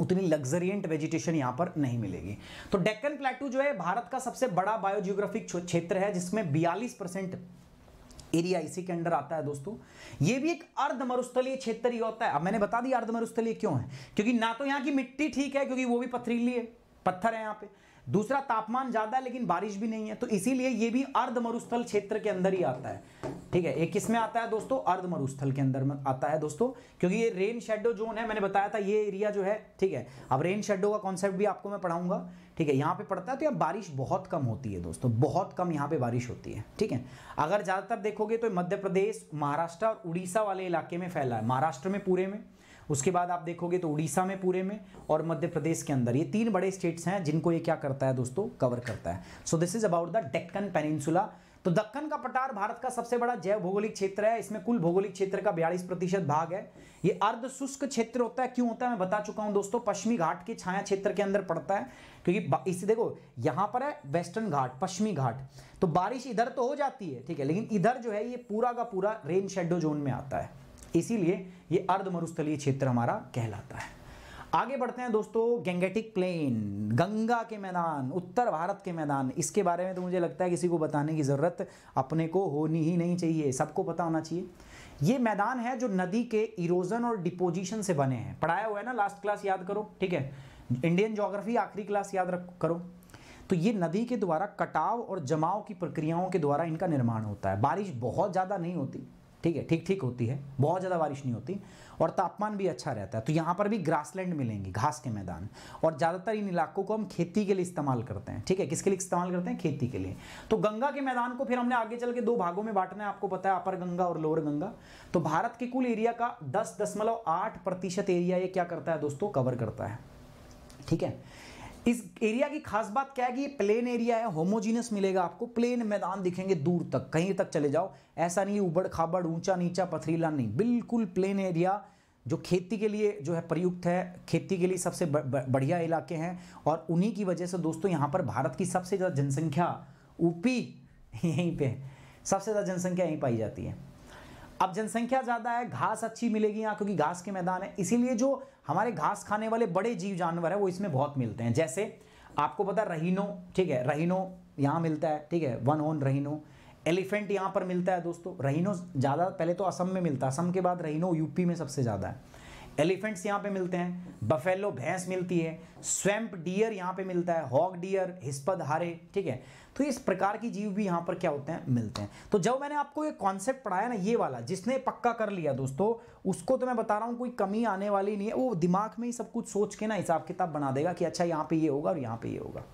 उतनी लग्जरियंट वेजिटेशन यहां पर नहीं मिलेगी तो डेक्कन प्लेटू जो है भारत का सबसे बड़ा बायोजियोग्राफिक क्षेत्र है जिसमें बयालीस परसेंट एरिया इसी के अंडर आता है दोस्तों ये भी एक अर्ध मरुस्थलीय क्षेत्र ही होता है अब मैंने बता दिया अर्ध मरुस्थलीय क्यों है क्योंकि ना तो यहाँ की मिट्टी ठीक है क्योंकि वो भी पथरीली है पत्थर है यहाँ पे दूसरा तापमान ज़्यादा है लेकिन बारिश भी नहीं है तो इसीलिए ये भी अर्ध मरुस्थल क्षेत्र के अंदर ही आता है ठीक है ये किस में आता है दोस्तों अर्ध मरुस्थल के अंदर में आता है दोस्तों क्योंकि ये रेन शेडो जोन है मैंने बताया था ये एरिया जो है ठीक है अब रेन शेडो का कॉन्सेप्ट भी आपको मैं पढ़ाऊंगा ठीक है यहाँ पे पड़ता है तो यहाँ बारिश बहुत कम होती है दोस्तों बहुत कम यहाँ पे बारिश होती है ठीक है अगर ज़्यादातर देखोगे तो मध्य प्रदेश महाराष्ट्र और उड़ीसा वाले इलाके में फैला है महाराष्ट्र में पूरे में उसके बाद आप देखोगे तो उड़ीसा में पूरे में और मध्य प्रदेश के अंदर ये तीन बड़े स्टेट्स हैं जिनको ये क्या करता है दोस्तों कवर करता है so this is about the Deccan peninsula तो दक्कन का पटार भारत का सबसे बड़ा जैव भौगोलिक क्षेत्र है इसमें कुल भौगोलिक क्षेत्र का बयालीस प्रतिशत भाग है ये अर्ध शुष्क क्षेत्र होता है क्यों होता है मैं बता चुका हूं दोस्तों पश्चिमी घाट के छाया क्षेत्र के अंदर पड़ता है क्योंकि इसे देखो यहां पर है वेस्टर्न घाट पश्चिमी घाट तो बारिश इधर तो हो जाती है ठीक है लेकिन इधर जो है ये पूरा का पूरा रेन शेडो जोन में आता है इसीलिए ये अर्ध मरुस्थलीय क्षेत्र हमारा कहलाता है आगे बढ़ते हैं दोस्तों गंगेटिक प्लेन गंगा के मैदान उत्तर भारत के मैदान इसके बारे में तो मुझे लगता है किसी को बताने की ज़रूरत अपने को होनी ही नहीं चाहिए सबको पता होना चाहिए ये मैदान है जो नदी के इरोजन और डिपोजिशन से बने हैं पढ़ाया हुआ है ना लास्ट क्लास याद करो ठीक है इंडियन जोग्राफी आखिरी क्लास याद रख करो तो ये नदी के द्वारा कटाव और जमाव की प्रक्रियाओं के द्वारा इनका निर्माण होता है बारिश बहुत ज़्यादा नहीं होती ठीक है ठीक ठीक होती है बहुत ज़्यादा बारिश नहीं होती और तापमान भी अच्छा रहता है तो यहाँ पर भी ग्रासलैंड मिलेंगे घास के मैदान और ज़्यादातर इन इलाकों को हम खेती के लिए इस्तेमाल करते हैं ठीक है किसके लिए इस्तेमाल करते हैं खेती के लिए तो गंगा के मैदान को फिर हमने आगे चल के दो भागों में बांटना है आपको पता है अपर गंगा और लोअर गंगा तो भारत के कुल एरिया का दस दशमलव आठ प्रतिशत एरिया ये क्या करता है दोस्तों कवर करता है ठीक है इस एरिया की खास बात क्या है कि प्लेन एरिया है होमोजीनियस मिलेगा आपको प्लेन मैदान दिखेंगे दूर तक कहीं तक चले जाओ ऐसा नहीं उबड़ खाबड़ ऊंचा नीचा पथरीला नहीं बिल्कुल प्लेन एरिया जो खेती के लिए जो है प्रयुक्त है खेती के लिए सबसे बढ़िया इलाके हैं और उन्हीं की वजह से दोस्तों यहाँ पर भारत की सबसे ज़्यादा जनसंख्या ऊपी यहीं पर सबसे ज़्यादा जनसंख्या यहीं पाई जाती है अब जनसंख्या ज़्यादा है घास अच्छी मिलेगी यहाँ क्योंकि घास के मैदान है इसीलिए जो हमारे घास खाने वाले बड़े जीव जानवर है वो इसमें बहुत मिलते हैं जैसे आपको पता रहीनो ठीक है रहीनो यहाँ मिलता है ठीक है वन ओन रहीनो एलिफेंट यहाँ पर मिलता है दोस्तों रहीनो ज़्यादा पहले तो असम में मिलता है असम के बाद रहीनो यूपी में सबसे ज़्यादा है एलिफेंट्स यहाँ पे मिलते हैं बफेलो भैंस मिलती है स्वैम्प डियर यहाँ पे मिलता है हॉक डियर हिस्पद हारे ठीक है तो इस प्रकार की जीव भी यहां पर क्या होते हैं मिलते हैं तो जब मैंने आपको ये कॉन्सेप्ट पढ़ाया ना ये वाला जिसने पक्का कर लिया दोस्तों उसको तो मैं बता रहा हूं कोई कमी आने वाली नहीं है वो दिमाग में ही सब कुछ सोच के ना हिसाब किताब बना देगा कि अच्छा यहाँ पे ये होगा और यहाँ पे ये होगा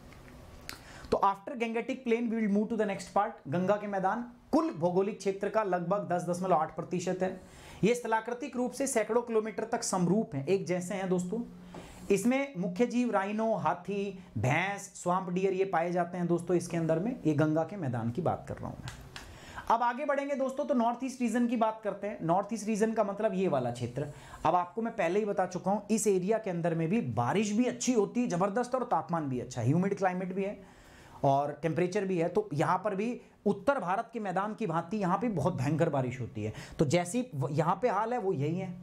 तो after Gangetic plain we will move to the next part Ganga के मैदान कुल भौगोलिक क्षेत्र का लगभग दस दशमलव आठ प्रतिशत है ये स्थलाकृतिक रूप से सैकड़ों किलोमीटर तक समरूप है एक जैसे हैं दोस्तों इसमें मुख्य जीव राइनो हाथी भैंस स्वाम्प डियर ये पाए जाते हैं दोस्तों इसके अंदर में ये गंगा के मैदान की बात कर रहा हूँ मैं अब आगे बढ़ेंगे दोस्तों तो नॉर्थ ईस्ट रीजन की बात करते हैं नॉर्थ ईस्ट रीजन का मतलब ये वाला क्षेत्र अब आपको मैं पहले ही बता चुका हूँ इस एरिया के अंदर में भी बारिश भी अच्छी होती है ज़बरदस्त और तापमान भी अच्छा ह्यूमिड क्लाइमेट भी है और टेम्परेचर भी है तो यहाँ पर भी उत्तर भारत के मैदान की भांति यहाँ पर बहुत भयंकर बारिश होती है तो जैसी यहाँ पर हाल है वो यही है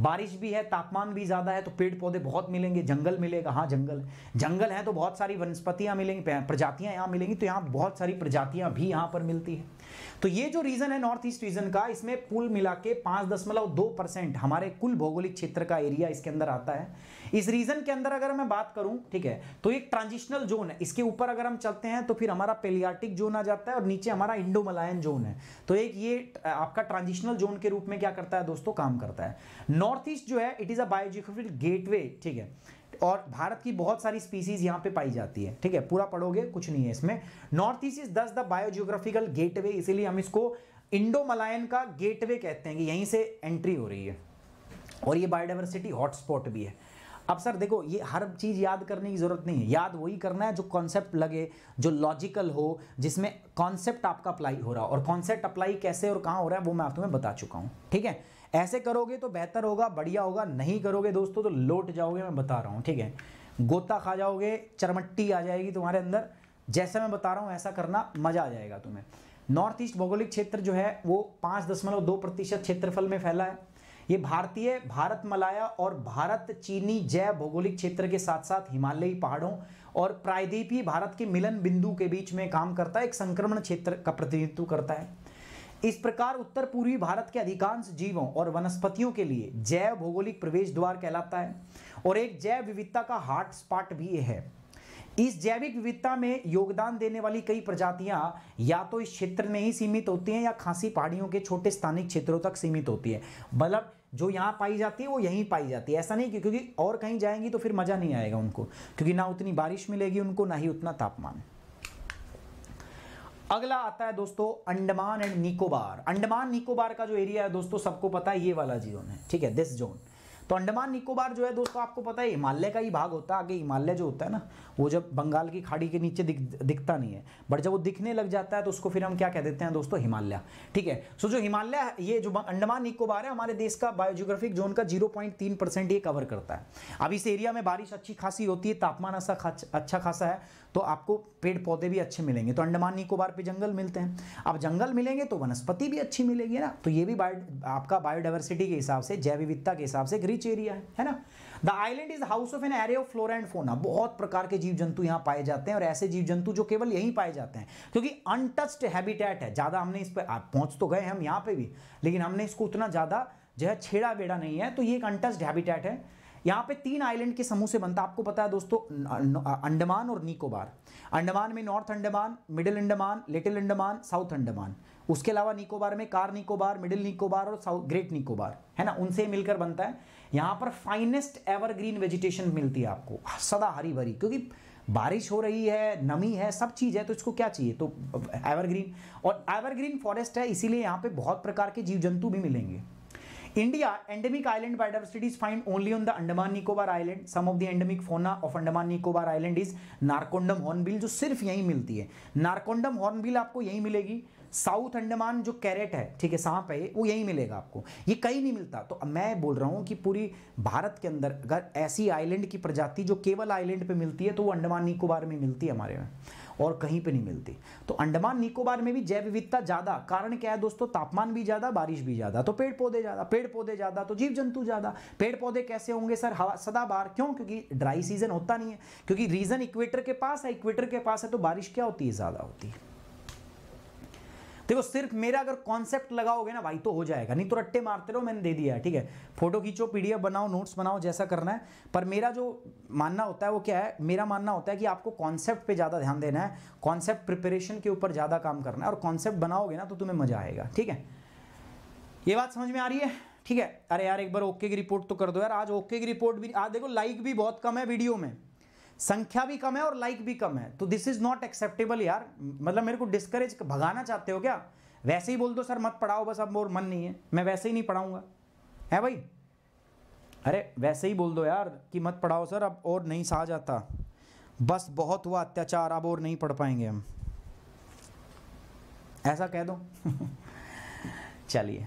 बारिश भी है तापमान भी ज़्यादा है तो पेड़ पौधे बहुत मिलेंगे जंगल मिलेगा हाँ जंगल जंगल है तो बहुत सारी वनस्पतियाँ मिलेंगी प्रजातियाँ यहाँ मिलेंगी तो यहाँ बहुत सारी प्रजातियाँ भी यहाँ पर मिलती है तो ये जो रीजन है नॉर्थ ईस्ट रीजन का इसमें कुल मिला के पांच दशमलव दो परसेंट हमारे कुल भौगोलिक क्षेत्र का एरिया इसके अंदर आता है इस रीजन के अंदर अगर मैं बात करूं ठीक है तो एक ट्रांजिशनल जोन है इसके ऊपर अगर हम चलते हैं तो फिर हमारा पेलियाटिक जोन आ जाता है और नीचे हमारा इंडो मलायन जोन है तो एक ये आपका ट्रांजिशनल जोन के रूप में क्या करता है दोस्तों काम करता है नॉर्थ ईस्ट जो है it is a biogeographical gateway ठीक है और भारत की बहुत सारी स्पीसीज यहाँ पे पाई जाती है ठीक है पूरा पढ़ोगे कुछ नहीं है इसमें north east is thus the biogeographical gateway इसीलिए हम इसको इंडो मलायन का गेटवे कहते हैं कि यहीं से एंट्री हो रही है और ये बायोडाइवर्सिटी हॉटस्पॉट भी है अब सर देखो ये हर चीज़ याद करने की ज़रूरत नहीं है याद वही करना है जो कॉन्सेप्ट लगे जो लॉजिकल हो जिसमें कॉन्सेप्ट आपका अप्लाई हो रहा हो और कॉन्सेप्ट अप्लाई कैसे और कहाँ हो रहा है वो मैं आप तुम्हें बता चुका हूँ ठीक है ऐसे करोगे तो बेहतर होगा बढ़िया होगा नहीं करोगे दोस्तों तो लौट जाओगे मैं बता रहा हूँ ठीक है गोता खा जाओगे चरमट्टी आ जाएगी तुम्हारे अंदर जैसा मैं बता रहा हूँ ऐसा करना मज़ा आ जाएगा तुम्हें नॉर्थ ईस्ट भौगोलिक क्षेत्र जो है वो पाँच दशमलव दो प्रतिशत क्षेत्रफल में फैला है ये भारतीय भारत मलाया और भारत चीनी जय भौगोलिक क्षेत्र के साथ साथ हिमालयी पहाड़ों और प्रायद्वीपीय भारत के मिलन बिंदु के बीच में काम करता है एक संक्रमण क्षेत्र का प्रतिनिधित्व करता है इस प्रकार उत्तर पूर्वी भारत के अधिकांश जीवों और वनस्पतियों के लिए जैव भौगोलिक प्रवेश द्वार कहलाता है और एक जैव विविधता का हॉटस्पॉट भी है इस जैविक विविधता में योगदान देने वाली कई प्रजातियां या तो इस क्षेत्र में ही सीमित होती हैं या खांसी पहाड़ियों के छोटे स्थानिक क्षेत्रों तक सीमित होती है मतलब जो यहाँ पाई जाती है वो यहीं पाई जाती है ऐसा नहीं कि क्योंकि और कहीं जाएंगी तो फिर मज़ा नहीं आएगा उनको क्योंकि ना उतनी बारिश मिलेगी उनको ना ही उतना तापमान अगला आता है दोस्तों अंडमान एंड निकोबार अंडमान निकोबार का जो एरिया है दोस्तों सबको पता है ये वाला जोन है ठीक है दिस जोन तो अंडमान निकोबार जो है दोस्तों आपको पता है हिमालय का ही भाग होता है आगे हिमालय जो होता है ना वो जब बंगाल की खाड़ी के नीचे दिख दिखता नहीं है बट जब वो दिखने लग जाता है तो उसको फिर हम क्या कह देते हैं दोस्तों हिमालय ठीक है सो जो हिमालय ये जो अंडमान निकोबार है हमारे देश का बायोजोग्राफिक जोन का जीरो ये कवर करता है अब इस एरिया में बारिश अच्छी खासी होती है तापमान ऐसा अच्छा खासा है तो आपको पेड़ पौधे भी अच्छे मिलेंगे तो अंडमान निकोबार पे जंगल मिलते हैं अब जंगल मिलेंगे तो वनस्पति भी अच्छी मिलेगी ना तो ये भी बायो आपका बायोडाइवर्सिटी के हिसाब से जैव विविधता के हिसाब से ग्रीच एरिया है है ना the island is house of an area of flora and fauna बहुत प्रकार के जीव जंतु यहाँ पाए जाते हैं और ऐसे जीव जंतु जो केवल यहीं पाए जाते हैं क्योंकि अनटच्ड हैबिटेट है ज़्यादा हमने इस पर पहुँच तो गए हम यहाँ पर भी लेकिन हमने इसको उतना ज़्यादा जो है छेड़ा बेड़ा नहीं है तो ये एक अनटच्ड हैबिटेट है यहाँ पे तीन आइलैंड के समूह से बनता है आपको पता है दोस्तों अंडमान और निकोबार अंडमान में north Andaman middle Andaman little Andaman south Andaman उसके अलावा निकोबार में कार निकोबार मिडिल निकोबार और साउथ ग्रेट निकोबार है ना उनसे मिलकर बनता है यहाँ पर फाइनेस्ट एवरग्रीन वेजिटेशन मिलती है आपको सदा हरी भरी क्योंकि बारिश हो रही है नमी है सब चीज़ है तो इसको क्या चाहिए तो एवरग्रीन और एवरग्रीन फॉरेस्ट है इसीलिए यहाँ पे बहुत प्रकार के जीव जंतु भी मिलेंगे India endemic island biodiversity is found only on the Andaman Nicobar Island. Of of the endemic fauna of Andaman Nicobar Island Narcondam hornbill जो सिर्फ यहीं मिलती है नारकोंडम हॉर्नबिल आपको यहीं मिलेगी साउथ अंडमान जो कैरेट है ठीक है सांप है वो यहीं मिलेगा आपको ये कहीं नहीं मिलता तो मैं बोल रहा हूँ कि पूरी भारत के अंदर अगर ऐसी आइलैंड की प्रजाति जो केवल आइलैंड पे मिलती है तो वो अंडमान निकोबार में मिलती है हमारे में और कहीं पे नहीं मिलती तो अंडमान निकोबार में भी जैव विविधता ज़्यादा कारण क्या है दोस्तों तापमान भी ज़्यादा बारिश भी ज़्यादा तो पेड़ पौधे ज़्यादा पेड़ पौधे ज़्यादा तो जीव जंतु ज़्यादा पेड़ पौधे कैसे होंगे सर हवा बार क्यों क्योंकि ड्राई सीजन होता नहीं है क्योंकि रीजन इक्वेटर के पास है इक्वेटर के पास है तो बारिश क्या होती है ज़्यादा होती है देखो सिर्फ मेरा अगर कॉन्सेप्ट लगाओगे ना भाई तो हो जाएगा नहीं तो रट्टे मारते रहो मैंने दे दिया है ठीक है फोटो खींचो पीडीएफ बनाओ नोट्स बनाओ जैसा करना है पर मेरा जो मानना होता है वो क्या है मेरा मानना होता है कि आपको कॉन्सेप्ट पे ज़्यादा ध्यान देना है कॉन्सेप्ट प्रिपरेशन के ऊपर ज़्यादा काम करना है और कॉन्सेप्ट बनाओगे ना तो तुम्हें मज़ा आएगा ठीक है ये बात समझ में आ रही है ठीक है अरे यार एक बार ओके की रिपोर्ट तो कर दो यार आज ओके की रिपोर्ट भी आज देखो लाइक भी बहुत कम है वीडियो में संख्या भी कम है और लाइक भी कम है तो दिस इज नॉट एक्सेप्टेबल यार मतलब मेरे को डिस्करेज भगाना चाहते हो क्या वैसे ही बोल दो सर मत पढ़ाओ बस अब और मन नहीं है मैं वैसे ही नहीं पढ़ाऊंगा है भाई अरे वैसे ही बोल दो यार कि मत पढ़ाओ सर अब और नहीं सहा जाता बस बहुत हुआ अत्याचार अब और नहीं पढ़ पाएंगे हम ऐसा कह दो चलिए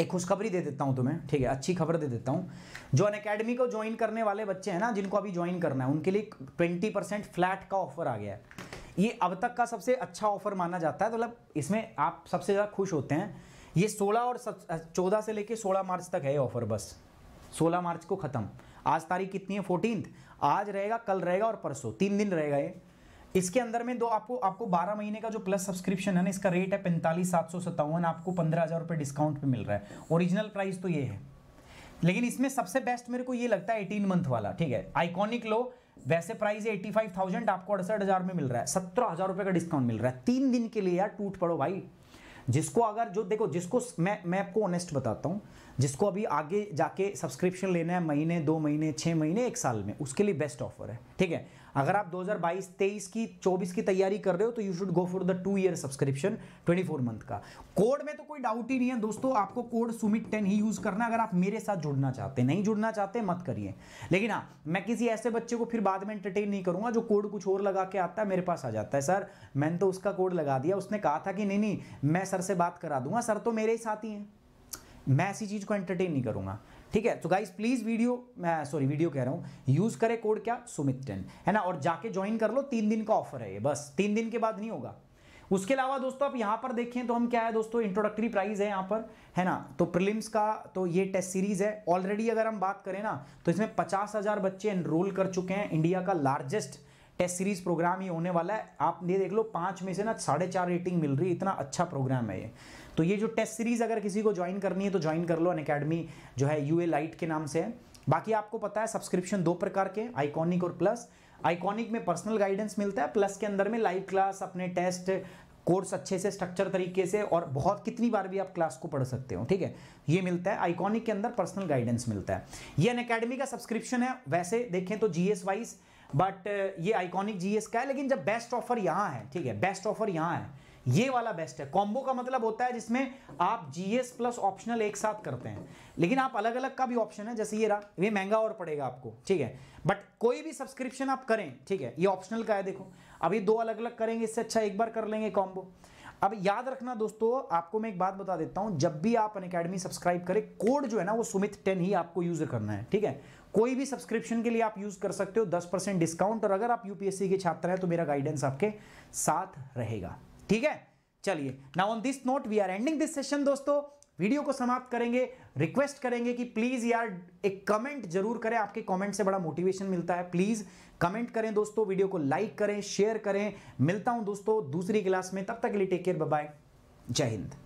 एक खुशखबरी दे देता हूँ तुम्हें ठीक है अच्छी खबर दे देता हूँ जो अन अकेडमी को ज्वाइन करने वाले बच्चे हैं ना जिनको अभी ज्वाइन करना है उनके लिए ट्वेंटी परसेंट फ्लैट का ऑफर आ गया है ये अब तक का सबसे अच्छा ऑफर माना जाता है तो मतलब इसमें आप सबसे ज़्यादा खुश होते हैं ये 16 और चौदह से लेके 16 मार्च तक है ऑफर बस 16 मार्च को ख़त्म आज तारीख कितनी है फोर्टीन आज रहेगा कल रहेगा और परसों तीन दिन रहेगा ये इसके अंदर में दो आपको आपको 12 महीने का जो प्लस सब्सक्रिप्शन है ना इसका रेट है पैंतालीस सात सौ सत्तावन आपको पंद्रह हज़ार रुपये डिस्काउंट पे मिल रहा है ओरिजिनल प्राइस तो ये है लेकिन इसमें सबसे बेस्ट मेरे को ये लगता है 18 मंथ वाला ठीक है आइकॉनिक लो वैसे प्राइस एटी फाइव आपको अड़सठ हज़ार में मिल रहा है सत्रह हज़ार का डिस्काउंट मिल रहा है तीन दिन के लिए यार टूट पड़ो भाई जिसको अगर जो देखो जिसको मैं मैं आपको ऑनेस्ट बताता हूँ जिसको अभी आगे जाके सब्सक्रिप्शन लेना है महीने दो महीने छः महीने एक साल में उसके लिए बेस्ट ऑफर है ठीक है अगर आप 2022 23 की 24 की तैयारी कर रहे हो तो you should go for the two year subscription 24 month का कोड में तो कोई डाउट ही नहीं है दोस्तों आपको कोड सुमित टेन ही यूज करना अगर आप मेरे साथ जुड़ना चाहते हैं नहीं जुड़ना चाहते मत करिए लेकिन हाँ मैं किसी ऐसे बच्चे को फिर बाद में एंटरटेन नहीं करूंगा जो कोड कुछ और लगा के आता है मेरे पास आ जाता है सर मैंने तो उसका कोड लगा दिया उसने कहा था कि नहीं नहीं मैं सर से बात करा दूंगा सर तो मेरे ही साथ ही हैं मैं ऐसी चीज़ को एंटरटेन नहीं करूंगा ठीक है तो गाइज प्लीज वीडियो मैं सॉरी वीडियो कह रहा हूँ यूज करे कोड क्या सुमित टेन है ना और जाके ज्वाइन कर लो तीन दिन का ऑफर है ये बस तीन दिन के बाद नहीं होगा उसके अलावा दोस्तों आप यहाँ पर देखें तो हम क्या है दोस्तों इंट्रोडक्टरी प्राइस है यहाँ पर है ना तो प्रिलिम्स का तो ये टेस्ट सीरीज है ऑलरेडी अगर हम बात करें ना तो इसमें पचास हजार बच्चे एनरोल कर चुके हैं इंडिया का लार्जेस्ट टेस्ट सीरीज प्रोग्राम ये होने वाला है आप ये देख लो पाँच में से ना साढ़े चार रेटिंग मिल रही है इतना अच्छा प्रोग्राम है ये तो ये जो टेस्ट सीरीज़ अगर किसी को ज्वाइन करनी है तो ज्वाइन कर लो अन अकेडमी जो है यू ए लाइट के नाम से है बाकी आपको पता है सब्सक्रिप्शन दो प्रकार के आइकॉनिक और प्लस आइकॉनिक में पर्सनल गाइडेंस मिलता है प्लस के अंदर में लाइव क्लास अपने टेस्ट कोर्स अच्छे से स्ट्रक्चर तरीके से और बहुत कितनी बार भी आप क्लास को पढ़ सकते हो ठीक है ये मिलता है आइकॉनिक के अंदर पर्सनल गाइडेंस मिलता है ये अन अकेडमी का सब्सक्रिप्शन है वैसे देखें तो जीएस वाइज बट ये आइकॉनिक जीएस का है लेकिन जब बेस्ट ऑफर यहाँ है ठीक है बेस्ट ऑफर यहाँ है ये वाला बेस्ट है कॉम्बो का मतलब होता है जिसमें आप जीएस प्लस ऑप्शनल एक साथ करते हैं लेकिन आप अलग अलग का भी ऑप्शन है जैसे ये रहा ये महंगा और पड़ेगा आपको ठीक है बट कोई भी सब्सक्रिप्शन आप करें ठीक है ये ऑप्शनल का है देखो अब ये दो अलग अलग करेंगे इससे अच्छा एक बार कर लेंगे कॉम्बो अब याद रखना दोस्तों आपको मैं एक बात बता देता हूं जब भी आप अन अकेडमी सब्सक्राइब करें कोड जो है ना वो सुमित टेन ही आपको यूज करना है ठीक है कोई भी सब्सक्रिप्शन के लिए आप यूज कर सकते हो दस परसेंट डिस्काउंट और अगर आप यूपीएससी के छात्र हैं तो मेरा गाइडेंस आपके साथ रहेगा ठीक है चलिए now on this note we are ending this session दोस्तों वीडियो को समाप्त करेंगे रिक्वेस्ट करेंगे कि प्लीज़ यार एक कमेंट जरूर करें आपके कमेंट से बड़ा मोटिवेशन मिलता है प्लीज़ कमेंट करें दोस्तों वीडियो को लाइक करें शेयर करें मिलता हूं दोस्तों दूसरी क्लास में तब तक के लिए टेक केयर बाय जय हिंद